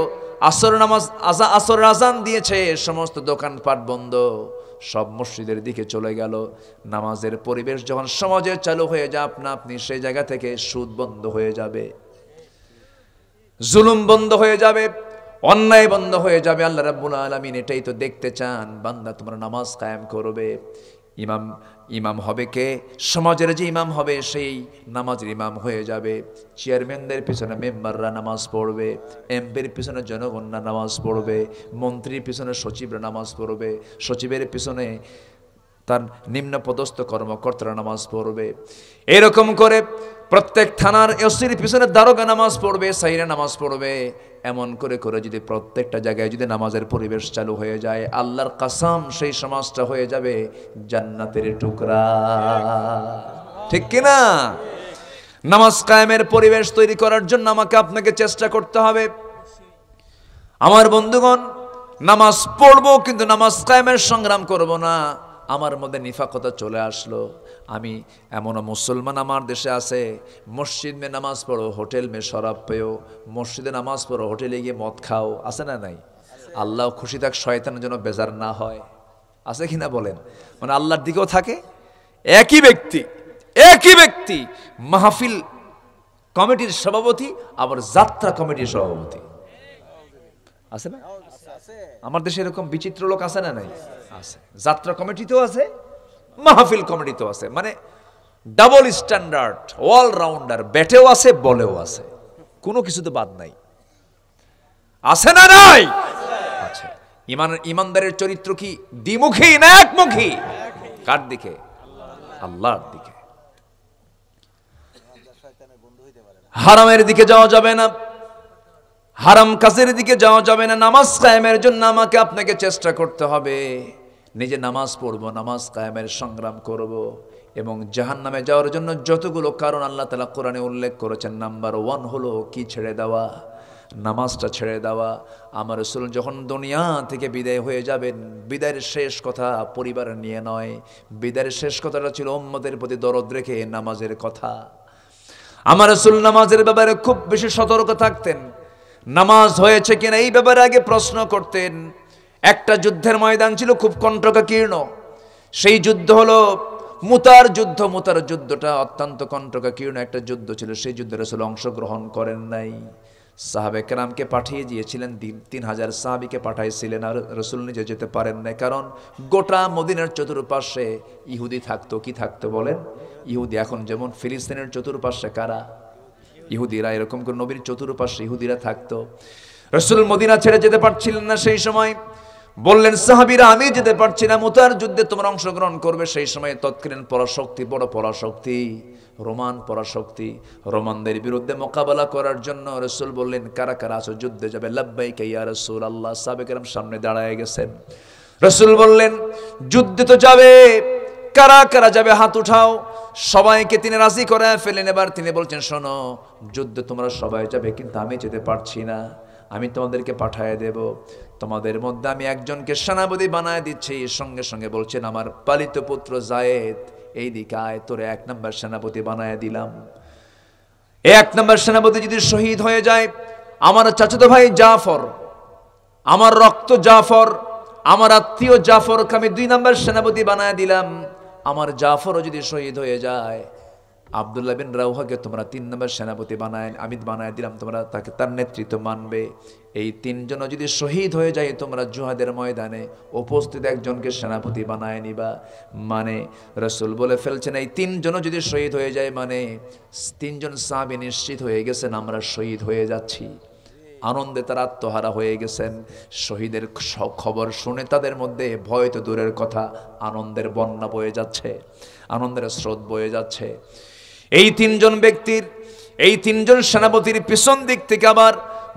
Speaker 1: আসর নামাজ আজা আসর আজান দিয়েছে সমস্ত দোকানপাট বন্ধ সব মসজিদের দিকে চলে গেল নামাজের পরিবেশ যখন সমাজে চালু হয়ে যা আপনা আপনি সেই জায়গা থেকে সুদ বন্ধ হয়ে যাবে জুলুম বন্ধ হয়ে যাবে অন্যায় বন্ধ হয়ে যাবে আল্লাহ রাবুল আলমিন এটাই তো দেখতে চান বান্দা তোমরা নামাজ কায়েম করবে ইমাম ইমাম হবে কে সমাজের যে ইমাম হবে সেই নামাজের ইমাম হয়ে যাবে চেয়ারম্যানদের পিছনে মেম্বাররা নামাজ পড়বে এমপির পিছনে জনগণরা নামাজ পড়বে মন্ত্রীর পিছনে সচিবরা নামাজ পড়বে সচিবের পিছনে তার নিম্ন পদস্থ কর্মকর্তারা নামাজ পড়বে এরকম করে প্রত্যেক থানার এসির পিছনে দারোগা নামাজ পড়বে সাইরা নামাজ পড়বে এমন করে করে যদি প্রত্যেকটা জায়গায় যদি নামাজের পরিবেশ চালু হয়ে যায় আল্লাহর কাসাম সেই সমাজটা হয়ে যাবে জান্নাতের টুকরা ঠিক কিনা নামাজ কায়েমের পরিবেশ তৈরি করার জন্য আমাকে আপনাকে চেষ্টা করতে হবে আমার বন্ধুগণ নামাজ পড়বো কিন্তু নামাজ কায়েমের সংগ্রাম করব না আমার মধ্যে নিফাকতা চলে আসলো আমি এমন মুসলমান আমার দেশে আছে মসজিদ মে নামাজ পড়ো হোটেল মে শরাব পেও মসজিদে নামাজ পড়ো হোটেলে গিয়ে মদ খাও আছে না নাই আল্লাহ খুশি থাক শয়তানের জন্য বেজার না হয় আছে কি না বলেন মানে আল্লাহর দিকেও থাকে একই ব্যক্তি একই ব্যক্তি মাহফিল কমিটির সভাপতি আবার যাত্রা কমিটির সভাপতি আছে না আমার দেশে এরকম বিচিত্র লোক আছে না নাই আছে যাত্রা কমিটিতেও আছে মাহফিল কমিটিতেও আছে মানে ডাবল স্ট্যান্ডার্ড অলরাউন্ডার ব্যাটেও আছে বলেও আছে কোনো কিছুতে বাদ নাই আছে না নাই আচ্ছা, ইমান ইমানদারের চরিত্র কি দ্বিমুখী না একমুখী কার দিকে আল্লাহর দিকে হারামের দিকে যাওয়া যাবে না হারাম কাজের দিকে যাওয়া যাবে না নামাজ টাইমের জন্য আমাকে আপনাকে চেষ্টা করতে হবে নিজে নামাজ পড়ব নামাজ কায়েমের সংগ্রাম করব এবং জাহান নামে যাওয়ার জন্য যতগুলো কারণ আল্লাহ তালা কোরআনে উল্লেখ করেছেন নাম্বার ওয়ান হলো কি ছেড়ে দেওয়া নামাজটা ছেড়ে দেওয়া আমার সুল যখন দুনিয়া থেকে বিদায় হয়ে যাবেন বিদায়ের শেষ কথা পরিবার নিয়ে নয় বিদায়ের শেষ কথাটা ছিল ওম্মদের প্রতি দরদ রেখে নামাজের কথা আমার সুল নামাজের ব্যাপারে খুব বেশি সতর্ক থাকতেন নামাজ হয়েছে কিনা এই ব্যাপারে আগে প্রশ্ন করতেন একটা যুদ্ধের ময়দান ছিল খুব কণ্ঠকাকীর্ণ সেই যুদ্ধ হলো মুতার যুদ্ধ মুতার যুদ্ধটা অত্যন্ত কণ্ঠকাকীর্ণ একটা যুদ্ধ ছিল সেই যুদ্ধ রসুল অংশগ্রহণ করেন নাই সাহাবে কেরামকে পাঠিয়ে দিয়েছিলেন তিন হাজার সাহাবিকে পাঠাইছিলেন আর রসুল নিজে যেতে পারেন না কারণ গোটা মদিনার চতুর্পাশে ইহুদি থাকতো কি থাকতো বলেন ইহুদি এখন যেমন ফিলিস্তিনের চতুর্পাশে কারা ইহুদিরা এরকম করে নবীর চতুর্পাশে ইহুদিরা থাকতো রসুল মদিনা ছেড়ে যেতে পারছিলেন না সেই সময় বললেন সাহাবিরা আমি যেতে পারছি না মুতার যুদ্ধে তোমার অংশগ্রহণ করবে সেই সময় তৎকালীন পরাশক্তি বড় পরাশক্তি রোমান পরাশক্তি রোমানদের বিরুদ্ধে মোকাবেলা করার জন্য রসুল বললেন কারা কারা আছো যুদ্ধে যাবে লাব্বাই কাইয়া রসুল আল্লাহ সাবেকেরাম সামনে দাঁড়ায় গেছেন রসুল বললেন যুদ্ধে তো যাবে কারা কারা যাবে হাত উঠাও সবাইকে তিনি রাজি করে ফেলেন এবার তিনি বলছেন শোনো যুদ্ধে তোমরা সবাই যাবে কিন্তু আমি যেতে পারছি না আমি তোমাদেরকে পাঠায় দেব তোমাদের মধ্যে আমি একজনকে সেনাপতি বানায় দিচ্ছি সঙ্গে সঙ্গে বলছেন আমার পালিত পুত্র জায়েদ এই দিকে আয় তোরে এক নম্বর সেনাপতি বানায় দিলাম এক নম্বর সেনাপতি যদি শহীদ হয়ে যায় আমার চাচাতো ভাই জাফর আমার রক্ত জাফর আমার আত্মীয় জাফরকে আমি দুই নম্বর সেনাপতি বানায় দিলাম আমার জাফরও যদি শহীদ হয়ে যায় আবদুল্লাহ বিন রাউহাকে তোমরা তিন নম্বর সেনাপতি বানায় আমি বানায় দিলাম তোমরা তাকে তার নেতৃত্ব মানবে এই তিনজনও যদি শহীদ হয়ে যায় তোমরা জুহাদের ময়দানে উপস্থিত একজনকে সেনাপতি বানায় নিবা মানে রসুল বলে ফেলছেন এই তিনজনও যদি শহীদ হয়ে যায় মানে তিনজন সাবি নিশ্চিত হয়ে গেছেন আমরা শহীদ হয়ে যাচ্ছি আনন্দে তারা আত্মহারা হয়ে গেছেন শহীদের খবর শুনে তাদের মধ্যে ভয় তো দূরের কথা আনন্দের বন্যা বয়ে যাচ্ছে আনন্দের স্রোত বয়ে যাচ্ছে এই তিনজন ব্যক্তির এই তিনজন সেনাপতির পিছন দিক থেকে আবার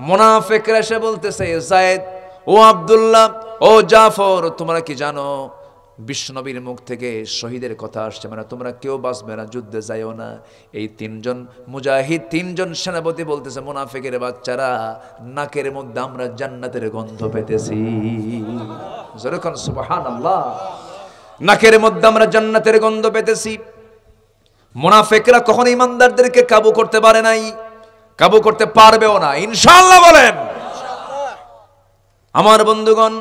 Speaker 1: মোনাফেকরা এসে বলতেছে জায়দ ও আবদুল্লাহ ও জাফর তোমরা কি জানো বিষ্ণবীর মুখ থেকে শহীদের কথা আসছে মানে তোমরা কেউ বাঁচবে না যুদ্ধে যাইও না এই তিনজন মুজাহিদ তিনজন সেনাপতি বলতেছে মোনাফেকের বাচ্চারা নাকের মধ্যে আমরা জান্নাতের গন্ধ পেতেছি আল্লাহ নাকের মধ্যে আমরা জান্নাতের গন্ধ পেতেছি মোনাফেকরা কখন ইমানদারদেরকে কাবু করতে পারে নাই কাবু করতে পারবেও না ইনশাল্লাহ বলেন আমার বন্ধুগণ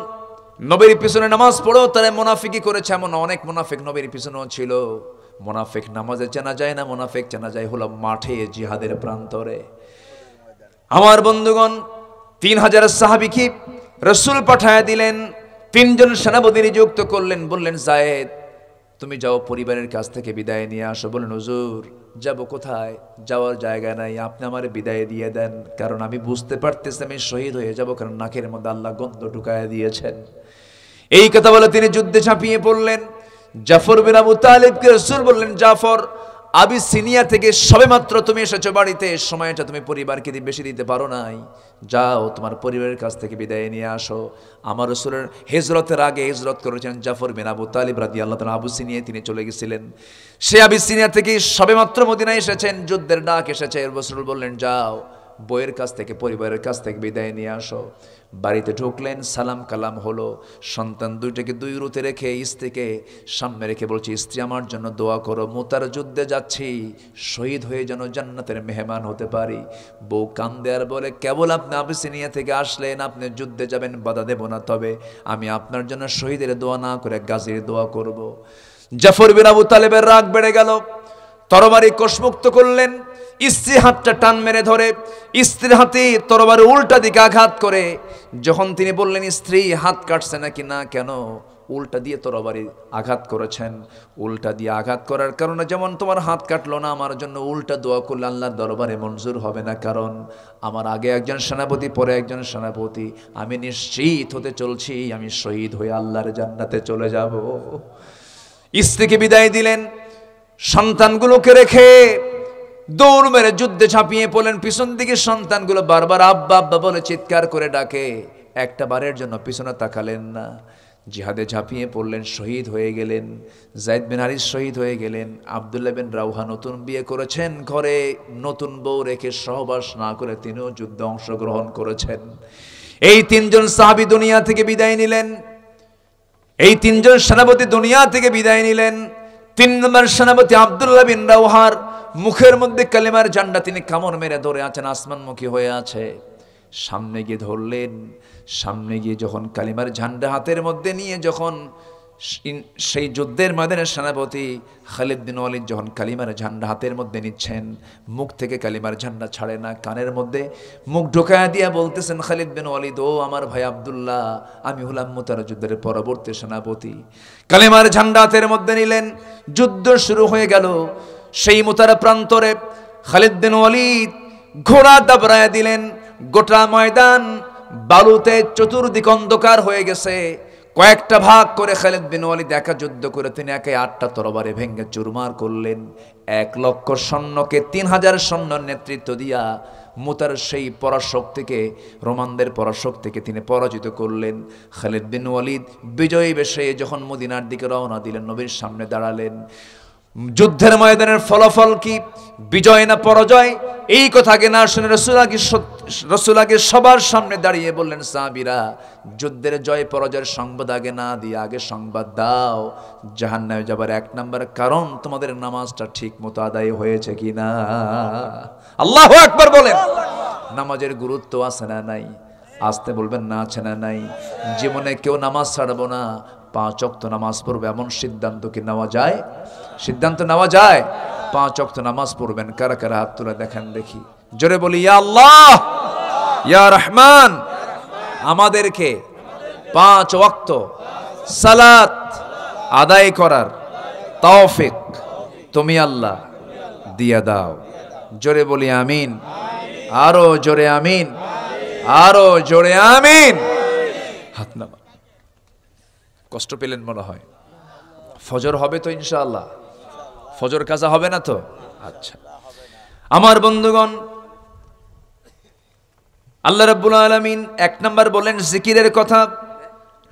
Speaker 1: নবীর পিছনে নামাজ পড়েও তারা মোনাফিকি করেছে এমন অনেক মোনাফেক নবীর পিছনেও ছিল মোনাফেক নামাজে চেনা যায় না মোনাফেক চেনা যায় হলো মাঠে জিহাদের প্রান্তরে আমার বন্ধুগণ তিন হাজার সাহাবি কি রসুল পাঠায় দিলেন তিনজন সেনাপতি নিযুক্ত করলেন বললেন জায়েদ তুমি যাও পরিবারের কাছ থেকে বিদায় নিয়ে আসো বলে নজুর যাব কোথায় যাওয়ার জায়গা নাই আপনি আমার বিদায় দিয়ে দেন কারণ আমি বুঝতে পারতেছি আমি শহীদ হয়ে যাব কারণ নাকের মধ্যে আল্লাহ গন্ধ ঢুকায় দিয়েছেন এই কথা বলে তিনি যুদ্ধে ঝাঁপিয়ে পড়লেন জাফর বিনাবু তালিবকে রসুর বললেন জাফর আবি সিনিয়া থেকে সবেমাত্র তুমি এসেছো বাড়িতে সময়টা তুমি পরিবারকে দিয়ে বেশি দিতে পারো নাই যাও তোমার পরিবারের কাছ থেকে বিদায় নিয়ে আসো আমার রসুলের হেজরতের আগে হেজরত করেছেন জাফর বিন আবু তালিব রাদি আল্লাহ আবু সিনিয়া তিনি চলে গেছিলেন সে আবি সিনিয়া থেকে সবেমাত্র মদিনায় এসেছেন যুদ্ধের ডাক এসেছে রসুল বললেন যাও বইয়ের কাছ থেকে পরিবারের কাছ থেকে বিদায় নিয়ে আসো বাড়িতে ঢুকলেন সালাম কালাম হলো সন্তান দুইটাকে দুই রুতে রেখে স্ত্রীকে সামনে রেখে বলছি স্ত্রী আমার জন্য দোয়া করো মোতার যুদ্ধে যাচ্ছি শহীদ হয়ে যেন জান্নাতের মেহমান হতে পারি বউ কান্দে আর বলে কেবল আপনি আবিসিনিয়া থেকে আসলেন আপনি যুদ্ধে যাবেন বাধা দেব না তবে আমি আপনার জন্য শহীদের দোয়া না করে গাজীর দোয়া করব। জাফর বিন আবু তালেবের রাগ বেড়ে গেল তরবারি কোষমুক্ত করলেন স্ত্রী হাতটা টান মেরে ধরে স্ত্রীর হাতে তরবারে উল্টা দিকে আঘাত করে যখন তিনি বললেন স্ত্রী হাত কাটছে নাকি না কেন উল্টা দিয়ে তরবারি আঘাত করেছেন উল্টা দিয়ে আঘাত করার কারণে যেমন তোমার হাত কাটলো না আমার জন্য উল্টা দোয়া করলে আল্লাহর দরবারে মঞ্জুর হবে না কারণ আমার আগে একজন সেনাপতি পরে একজন সেনাপতি আমি নিশ্চিত হতে চলছি আমি শহীদ হয়ে আল্লাহর জান্নাতে চলে যাব স্ত্রীকে বিদায় দিলেন সন্তানগুলোকে রেখে দৌড় মেরে যুদ্ধে ঝাঁপিয়ে পড়লেন পিছন দিকে সন্তানগুলো বারবার আব্বা আব্বা বলে চিৎকার করে ডাকে একটা বারের জন্য পিছনে তাকালেন না জিহাদে ঝাঁপিয়ে পড়লেন শহীদ হয়ে গেলেন জায়দ বিন হারিস শহীদ হয়ে গেলেন আবদুল্লাহ বিন রাউহা নতুন বিয়ে করেছেন ঘরে নতুন বউ রেখে সহবাস না করে তিনিও যুদ্ধে অংশগ্রহণ করেছেন এই তিনজন সাহাবি দুনিয়া থেকে বিদায় নিলেন এই তিনজন সেনাপতি দুনিয়া থেকে বিদায় নিলেন তিন নম্বর সেনাপতি আবদুল্লাহ বিন রাউহার মুখের মধ্যে কালিমার জান্ডা তিনি কামড় মেরে ধরে আছেন আসমানমুখী হয়ে আছে সামনে গিয়ে ধরলেন সামনে গিয়ে যখন কালিমার ঝান্ডা হাতের মধ্যে নিয়ে যখন সেই যুদ্ধের ময়দানের সেনাপতি খালিদ বিন ওয়ালিদ যখন কালিমার ঝান্ডা হাতের মধ্যে নিচ্ছেন মুখ থেকে কালিমার ঝান্ডা ছাড়ে না কানের মধ্যে মুখ ঢোকায় দিয়া বলতেছেন খালিদ বিন ওয়ালিদ ও আমার ভাই আবদুল্লাহ আমি হলাম মোতার যুদ্ধের পরবর্তী সেনাপতি কালিমার ঝান্ডা হাতের মধ্যে নিলেন যুদ্ধ শুরু হয়ে গেল সেই মোতার প্রান্তরে খালিদ বিন ওয়ালিদ ঘোড়া দাবরায় দিলেন গোটা ময়দান বালুতে চতুর্দিক অন্ধকার হয়ে গেছে কয়েকটা ভাগ করে খালেদ বিন ওয়ালিদ একা যুদ্ধ করে তিনি একে আটটা তরবারে ভেঙে চুরমার করলেন এক লক্ষ সৈন্যকে তিন হাজার সৈন্য নেতৃত্ব দিয়া মুতার সেই পরাশক্তিকে রোমানদের পরাশক্তিকে তিনি পরাজিত করলেন খালেদ বিন ওয়ালিদ বিজয়ী বেশে যখন মদিনার দিকে রওনা দিলেন নবীর সামনে দাঁড়ালেন যুদ্ধের ময়দানের ফলাফল কি বিজয় না পরাজয় এই কথা আগে না শুনে রসুল আগে রসুল আগে সবার সামনে দাঁড়িয়ে বললেন সাহাবিরা যুদ্ধের জয় পরাজয়ের সংবাদ আগে না দিয়ে আগে সংবাদ দাও জাহান্ন যাবার এক নম্বর কারণ তোমাদের নামাজটা ঠিক মতো আদায় হয়েছে কি না আল্লাহ একবার বলেন নামাজের গুরুত্ব আছে না নাই আসতে বলবেন না আছে না নাই জীবনে কেউ নামাজ ছাড়বো না পাঁচ তো নামাজ পড়বে এমন সিদ্ধান্ত কি নেওয়া যায় সিদ্ধান্ত নেওয়া যায় পাঁচ অক্ত নামাজ পড়বেন কারা কারা হাত তুলে দেখেন দেখি জোরে বলি ইয়া আল্লাহ ইয়া রহমান আমাদেরকে পাঁচ অক্ত সালাত আদায় করার তৌফিক তুমি আল্লাহ দিয়া দাও জোরে বলি আমিন আরো জোরে আমিন আরো জোরে আমিন হাত নামা কষ্ট পেলেন মনে হয় ফজর হবে তো ইনশাআল্লাহ ফজর কাজা হবে না তো আচ্ছা আমার বন্ধুগণ আল্লাহ রাব্বুল আলামিন এক নাম্বার বললেন জিকিরের কথা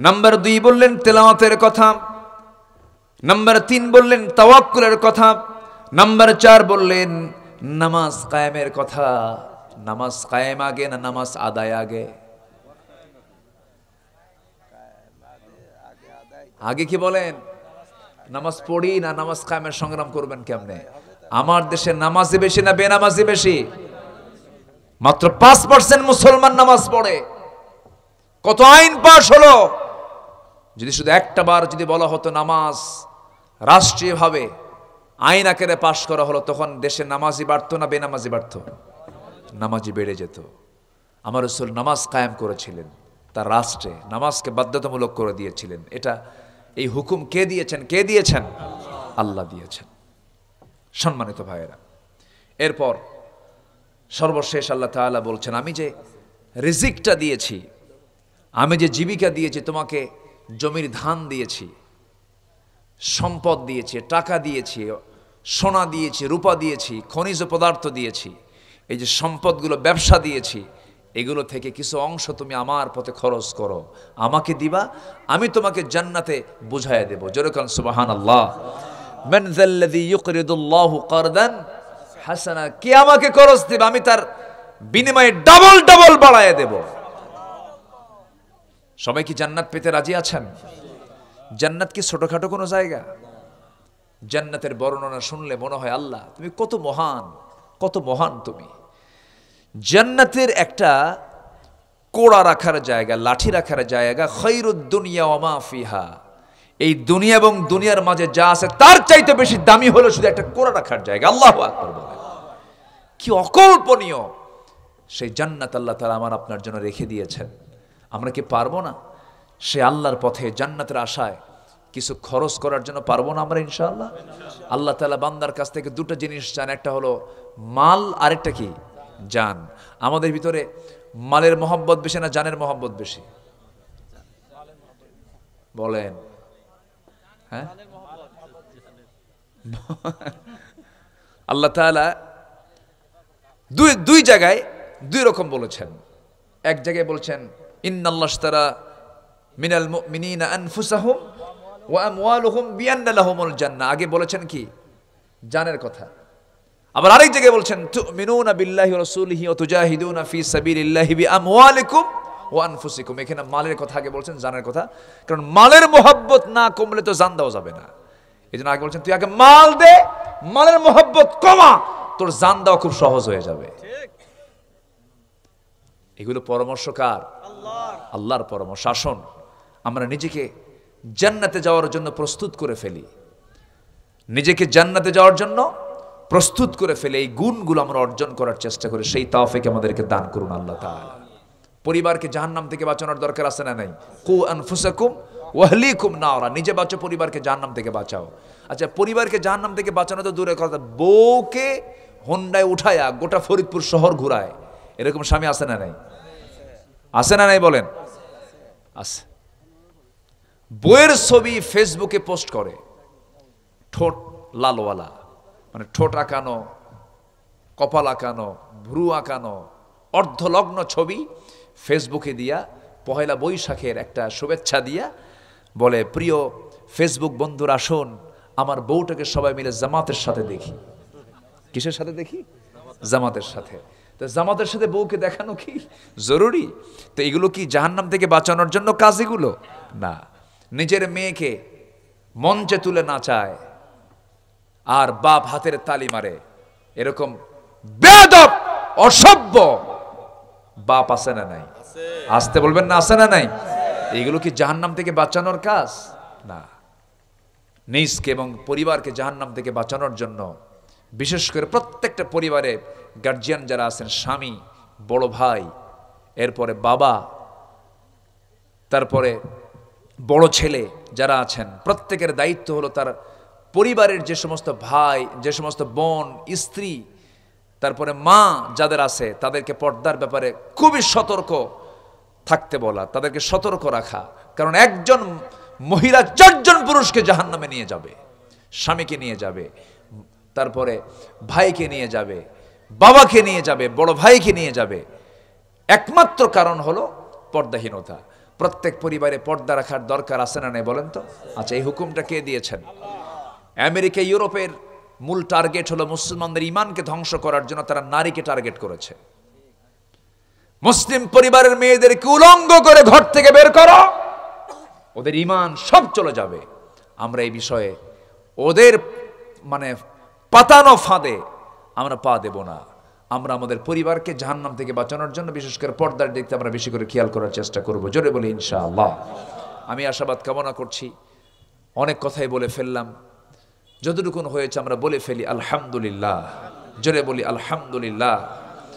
Speaker 1: নাম্বার দুই বললেন তেলাওয়াতের কথা নাম্বার তিন বললেন তাওয়াক্কুলের কথা নাম্বার চার বললেন নামাজ কায়েমের কথা নামাজ কায়েম আগে না নামাজ আদায় আগে আগে কি বলেন নামাজ পড়ি না নামাজ কায়েমের সংগ্রাম করবেন কেমনে আমার দেশে নামাজি বেশি না বেনামাজি বেশি মাত্র পাঁচ পার্সেন্ট মুসলমান নামাজ পড়ে কত আইন পাশ হলো যদি শুধু একটা বার যদি বলা হতো নামাজ রাষ্ট্রীয়ভাবে আইন আকারে পাশ করা হলো তখন দেশে নামাজি বাড়তো না বেনামাজি বাড়ত নামাজি বেড়ে যেত আমার রসুল নামাজ কায়েম করেছিলেন তার রাষ্ট্রে নামাজকে বাধ্যতামূলক করে দিয়েছিলেন এটা এই হুকুম কে দিয়েছেন কে দিয়েছেন আল্লাহ দিয়েছেন সম্মানিত ভাইয়েরা এরপর সর্বশেষ আল্লাহ তালা বলছেন আমি যে রিজিকটা দিয়েছি আমি যে জীবিকা দিয়েছি তোমাকে জমির ধান দিয়েছি সম্পদ দিয়েছি টাকা দিয়েছি সোনা দিয়েছি রূপা দিয়েছি খনিজ পদার্থ দিয়েছি এই যে সম্পদগুলো ব্যবসা দিয়েছি এগুলো থেকে কিছু অংশ তুমি আমার পথে খরচ করো আমাকে দিবা আমি তোমাকে জান্নাতে বুঝাইয়া দেবো যেরকম সুবাহান আল্লাহ হাসানা কে আমাকে খরচ দেবে আমি তার বিনিময়ে ডাবল ডাবল বাড়াইয়া দেব সবাই কি জান্নাত পেতে রাজি আছেন জান্নাত কি ছোটখাটো কোনো জায়গা জান্নাতের বর্ণনা শুনলে মনে হয় আল্লাহ তুমি কত মহান কত মহান তুমি জান্নাতের একটা কোড়া রাখার জায়গা লাঠি রাখার জায়গা খৈরুদ্দুনিয়া ওমা ফিহা এই দুনিয়া এবং দুনিয়ার মাঝে যা আছে তার চাইতে বেশি দামি হলো শুধু একটা কোড়া রাখার জায়গা আল্লাহ আকবর বলে কি অকল্পনীয় সেই জান্নাত আল্লাহ তালা আমার আপনার জন্য রেখে দিয়েছেন আমরা কি পারবো না সে আল্লাহর পথে জান্নাতের আশায় কিছু খরচ করার জন্য পারবো না আমরা ইনশাআল্লাহ আল্লাহ তালা বান্দার কাছ থেকে দুটো জিনিস চান একটা হলো মাল আরেকটা কি জান আমাদের ভিতরে মালের মহব্বত বেশি না জানের মহব্বত বেশি বলেন হ্যাঁ আল্লাহ দুই দুই জায়গায় দুই রকম বলেছেন এক জায়গায় বলছেন ইন্নাল্লাহতারা মিনাল মিনিনা আনফুসাহুম ওয়া আমওয়ালুহুম বিআন্না লাহুমুল জান্নাহ আগে বলেছেন কি জানের কথা আবার আরেক জায়গায় বলছেন তু মিনুনা বিল্লাহি রসুলহি ও তুজাহিদুনা ফি সাবিলিল্লাহি বি আমওয়ালিকুম ওয়া আনফুসিকুম এখানে মালের কথা আগে বলছেন জানের কথা কারণ মালের মোহাব্বত না কমলে তো জান দেওয়া যাবে না এই জন্য আগে বলছেন তুই আগে মাল দে মালের মোহাব্বত কমা তোর জান দেওয়া খুব সহজ হয়ে যাবে এগুলো পরামর্শকার আল্লাহর পরামর্শ শাসন আমরা নিজেকে জান্নাতে যাওয়ার জন্য প্রস্তুত করে ফেলি নিজেকে জান্নাতে যাওয়ার জন্য প্রস্তুত করে ফেলে এই গুণগুলো আমরা অর্জন করার চেষ্টা করে সেই তাওফেকে আমাদেরকে দান করুন আল্লাহ তাআলা পরিবারকে জাহান্নাম থেকে বাঁচানোর দরকার আছে না নাই কু আনফুসাকুম ওয়াহলিকুম ওরা নিজে বাঁচো পরিবারকে জাহান্নাম থেকে বাঁচাও আচ্ছা পরিবারকে জাহান্নাম থেকে বাঁচানো তো দূরের কথা বউকে হন্ডায় উঠায়া গোটা ফরিদপুর শহর ঘুরায় এরকম স্বামী আছে না নাই আছে না নাই বলেন আছে বইয়ের ছবি ফেসবুকে পোস্ট করে ঠোঁট লালওয়ালা মানে ঠোঁট আঁকানো কপাল আঁকানো ভ্রু আঁকানো অর্ধলগ্ন ছবি ফেসবুকে দিয়া পহেলা বৈশাখের একটা শুভেচ্ছা দিয়া বলে প্রিয় ফেসবুক বন্ধুর আসুন আমার বউটাকে সবাই মিলে জামাতের সাথে দেখি কিসের সাথে দেখি জামাতের সাথে তো জামাতের সাথে বউকে দেখানো কি জরুরি তো এগুলো কি জাহান্নাম থেকে বাঁচানোর জন্য কাজ এগুলো না নিজের মেয়েকে মঞ্চে তুলে নাচায় আর বাপ হাতের তালি মারে এরকম বেদব অসভ্য বাপ আছে না নাই আসতে বলবেন না আছে না নাই এগুলো কি জাহান্নাম থেকে বাঁচানোর কাজ না নিজকে এবং পরিবারকে জাহান্নাম থেকে বাঁচানোর জন্য বিশেষ করে প্রত্যেকটা পরিবারে গার্জিয়ান যারা আছেন স্বামী বড় ভাই এরপরে বাবা তারপরে বড় ছেলে যারা আছেন প্রত্যেকের দায়িত্ব হলো তার পরিবারের যে সমস্ত ভাই যে সমস্ত বোন স্ত্রী তারপরে মা যাদের আছে তাদেরকে পর্দার ব্যাপারে খুবই সতর্ক থাকতে বলা তাদেরকে সতর্ক রাখা কারণ একজন মহিলা চারজন পুরুষকে জাহান নামে নিয়ে যাবে স্বামীকে নিয়ে যাবে তারপরে ভাইকে নিয়ে যাবে বাবাকে নিয়ে যাবে বড় ভাইকে নিয়ে যাবে একমাত্র কারণ হলো পর্দাহীনতা প্রত্যেক পরিবারে পর্দা রাখার দরকার আছে না নেই বলেন তো আচ্ছা এই হুকুমটা কে দিয়েছেন আমেরিকা ইউরোপের মূল টার্গেট হলো মুসলমানদের ইমানকে ধ্বংস করার জন্য তারা নারীকে টার্গেট করেছে মুসলিম পরিবারের মেয়েদেরকে উলঙ্গ করে ঘর থেকে বের করো ওদের ইমান সব চলে যাবে আমরা এই বিষয়ে ওদের মানে পাতানো ফাঁদে আমরা পা দেব না আমরা আমাদের পরিবারকে জাহান্নাম থেকে বাঁচানোর জন্য বিশেষ করে পর্দার দেখতে আমরা বেশি করে খেয়াল করার চেষ্টা করব জোরে বলি ইনশাআল্লাহ আমি আশাবাদ কামনা করছি অনেক কথাই বলে ফেললাম যতটুকুন হয়েছে আমরা বলে ফেলি আলহামদুলিল্লাহ জোরে বলি আলহামদুলিল্লাহ